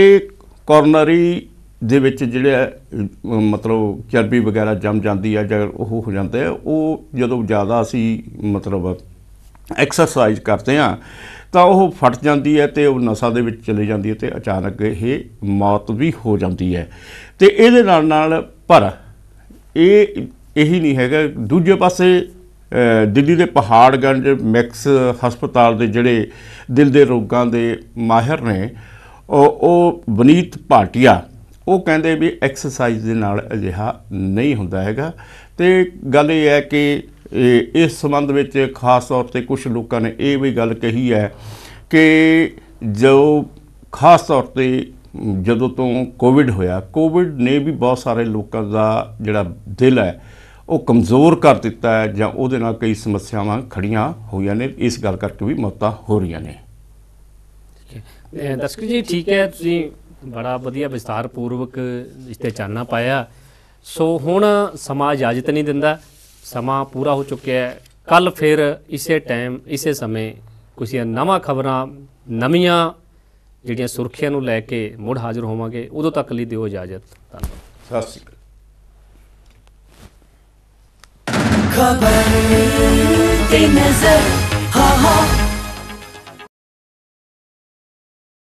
ਕੋਰਨਰੀ ਦੇ ਵਿੱਚ ਜਿਹੜਾ ਮਤਲਬ ਚਰਬੀ ਵਗੈਰਾ ਜੰਮ ਜਾਂਦੀ ਹੈ ਜਾਂ ਉਹ ਹੋ ਜਾਂਦਾ ਹੈ ਉਹ ਜਦੋਂ ਜ਼ਿਆਦਾ ਅਸੀਂ ਮਤਲਬ ਐਕਸਰਸਾਈਜ਼ ਕਰਦੇ ਆ ਤਾਂ ਉਹ ਫਟ ਜਾਂਦੀ ਹੈ ਤੇ ਉਹ ਨਸਾਂ ਦੇ ਵਿੱਚ ਚਲੀ ਜਾਂਦੀ ਹੈ ਤੇ ਅਚਾਨਕ ਇਹ ਮੌਤ ਵੀ ਹੋ ਜਾਂਦੀ ਹੈ ਤੇ ਇਹਦੇ ਨਾਲ ਨਾਲ ਪਰ ਇਹ ਇਹੀ ਨਹੀਂ ਹੈਗਾ ਦੂਜੇ ਪਾਸੇ ਦਿੱਲੀ ਦੇ ਪਹਾੜਗੰਜ ਮੈਕਸ ਹਸਪਤਾਲ ਦੇ ਜਿਹੜੇ ਦਿਲ ਦੇ ਰੋਗਾਂ ਦੇ ਮਾਹਿਰ ਨੇ ਉਹ ਉਹ ਬਨੀਤ ਭਾਟਿਆ ਉਹ ਕਹਿੰਦੇ ਵੀ ਐਕਸਰਸਾਈਜ਼ ਦੇ ਨਾਲ ਅਜਿਹਾ ਨਹੀਂ ਹੁੰਦਾ ਹੈਗਾ ਤੇ ਗੱਲ ਇਹ ਹੈ ਕਿ ਇਸ ਸੰਬੰਧ ਵਿੱਚ ਖਾਸ ਤੌਰ ਤੇ ਕੁਝ ਲੋਕਾਂ ਨੇ ਇਹ ਵੀ ਗੱਲ ਕਹੀ ਹੈ ਕਿ ਜੋ ਖਾਸ ਤੌਰ ਤੇ ਜਦੋਂ ਤੋਂ ਕੋਵਿਡ ਹੋਇਆ ਕੋਵਿਡ ਨੇ ਵੀ ਬਹੁਤ ਸਾਰੇ ਲੋਕਾਂ ਦਾ ਜਿਹੜਾ ਦਿਲ ਹੈ ਉਹ ਕਮਜ਼ੋਰ ਕਰ ਦਿੱਤਾ ਹੈ ਜਾਂ ਉਹਦੇ ਨਾਲ ਕਈ ਸਮੱਸਿਆਵਾਂ ਖੜੀਆਂ ਹੋਈਆਂ ਨੇ ਇਸ ਗੱਲ ਕਰਕੇ ਵੀ ਮੌਤਾਂ ਹੋ ਰਹੀਆਂ ਨੇ ਦਰਸ਼ਕ ਜੀ ਠੀਕ ਹੈ ਤੁਸੀਂ ਬੜਾ ਵਧੀਆ ਵਿਸਤਾਰ ਪੂਰਵਕ ਇਸ ਤੇ ਚਾਨਣਾ ਪਾਇਆ ਸੋ ਹੁਣ ਸਮਾਂ ਇਜਾਜ਼ਤ ਨਹੀਂ ਦਿੰਦਾ ਸਮਾਂ ਪੂਰਾ ਹੋ ਚੁੱਕਿਆ ਹੈ ਕੱਲ ਫਿਰ ਇਸੇ ਟਾਈਮ ਇਸੇ ਸਮੇਂ ਕੁਝ ਨਵਾਂ ਖਬਰਾਂ ਨਵੀਆਂ ਜਿਹੜੀਆਂ ਸੁਰਖੀਆਂ ਨੂੰ ਲੈ ਕੇ ਮੁੜ ਹਾਜ਼ਰ ਹੋਵਾਂਗੇ ਉਦੋਂ ਤੱਕ ਲਈ ਦਿਓ ਇਜਾਜ਼ਤ ਧੰਨਵਾਦ ਸਤਿ ਸ਼੍ਰੀ ਅਕਾਲ ਖਬਰ ਤੇ ਨਜ਼ਰ ਹਾ ਹਾ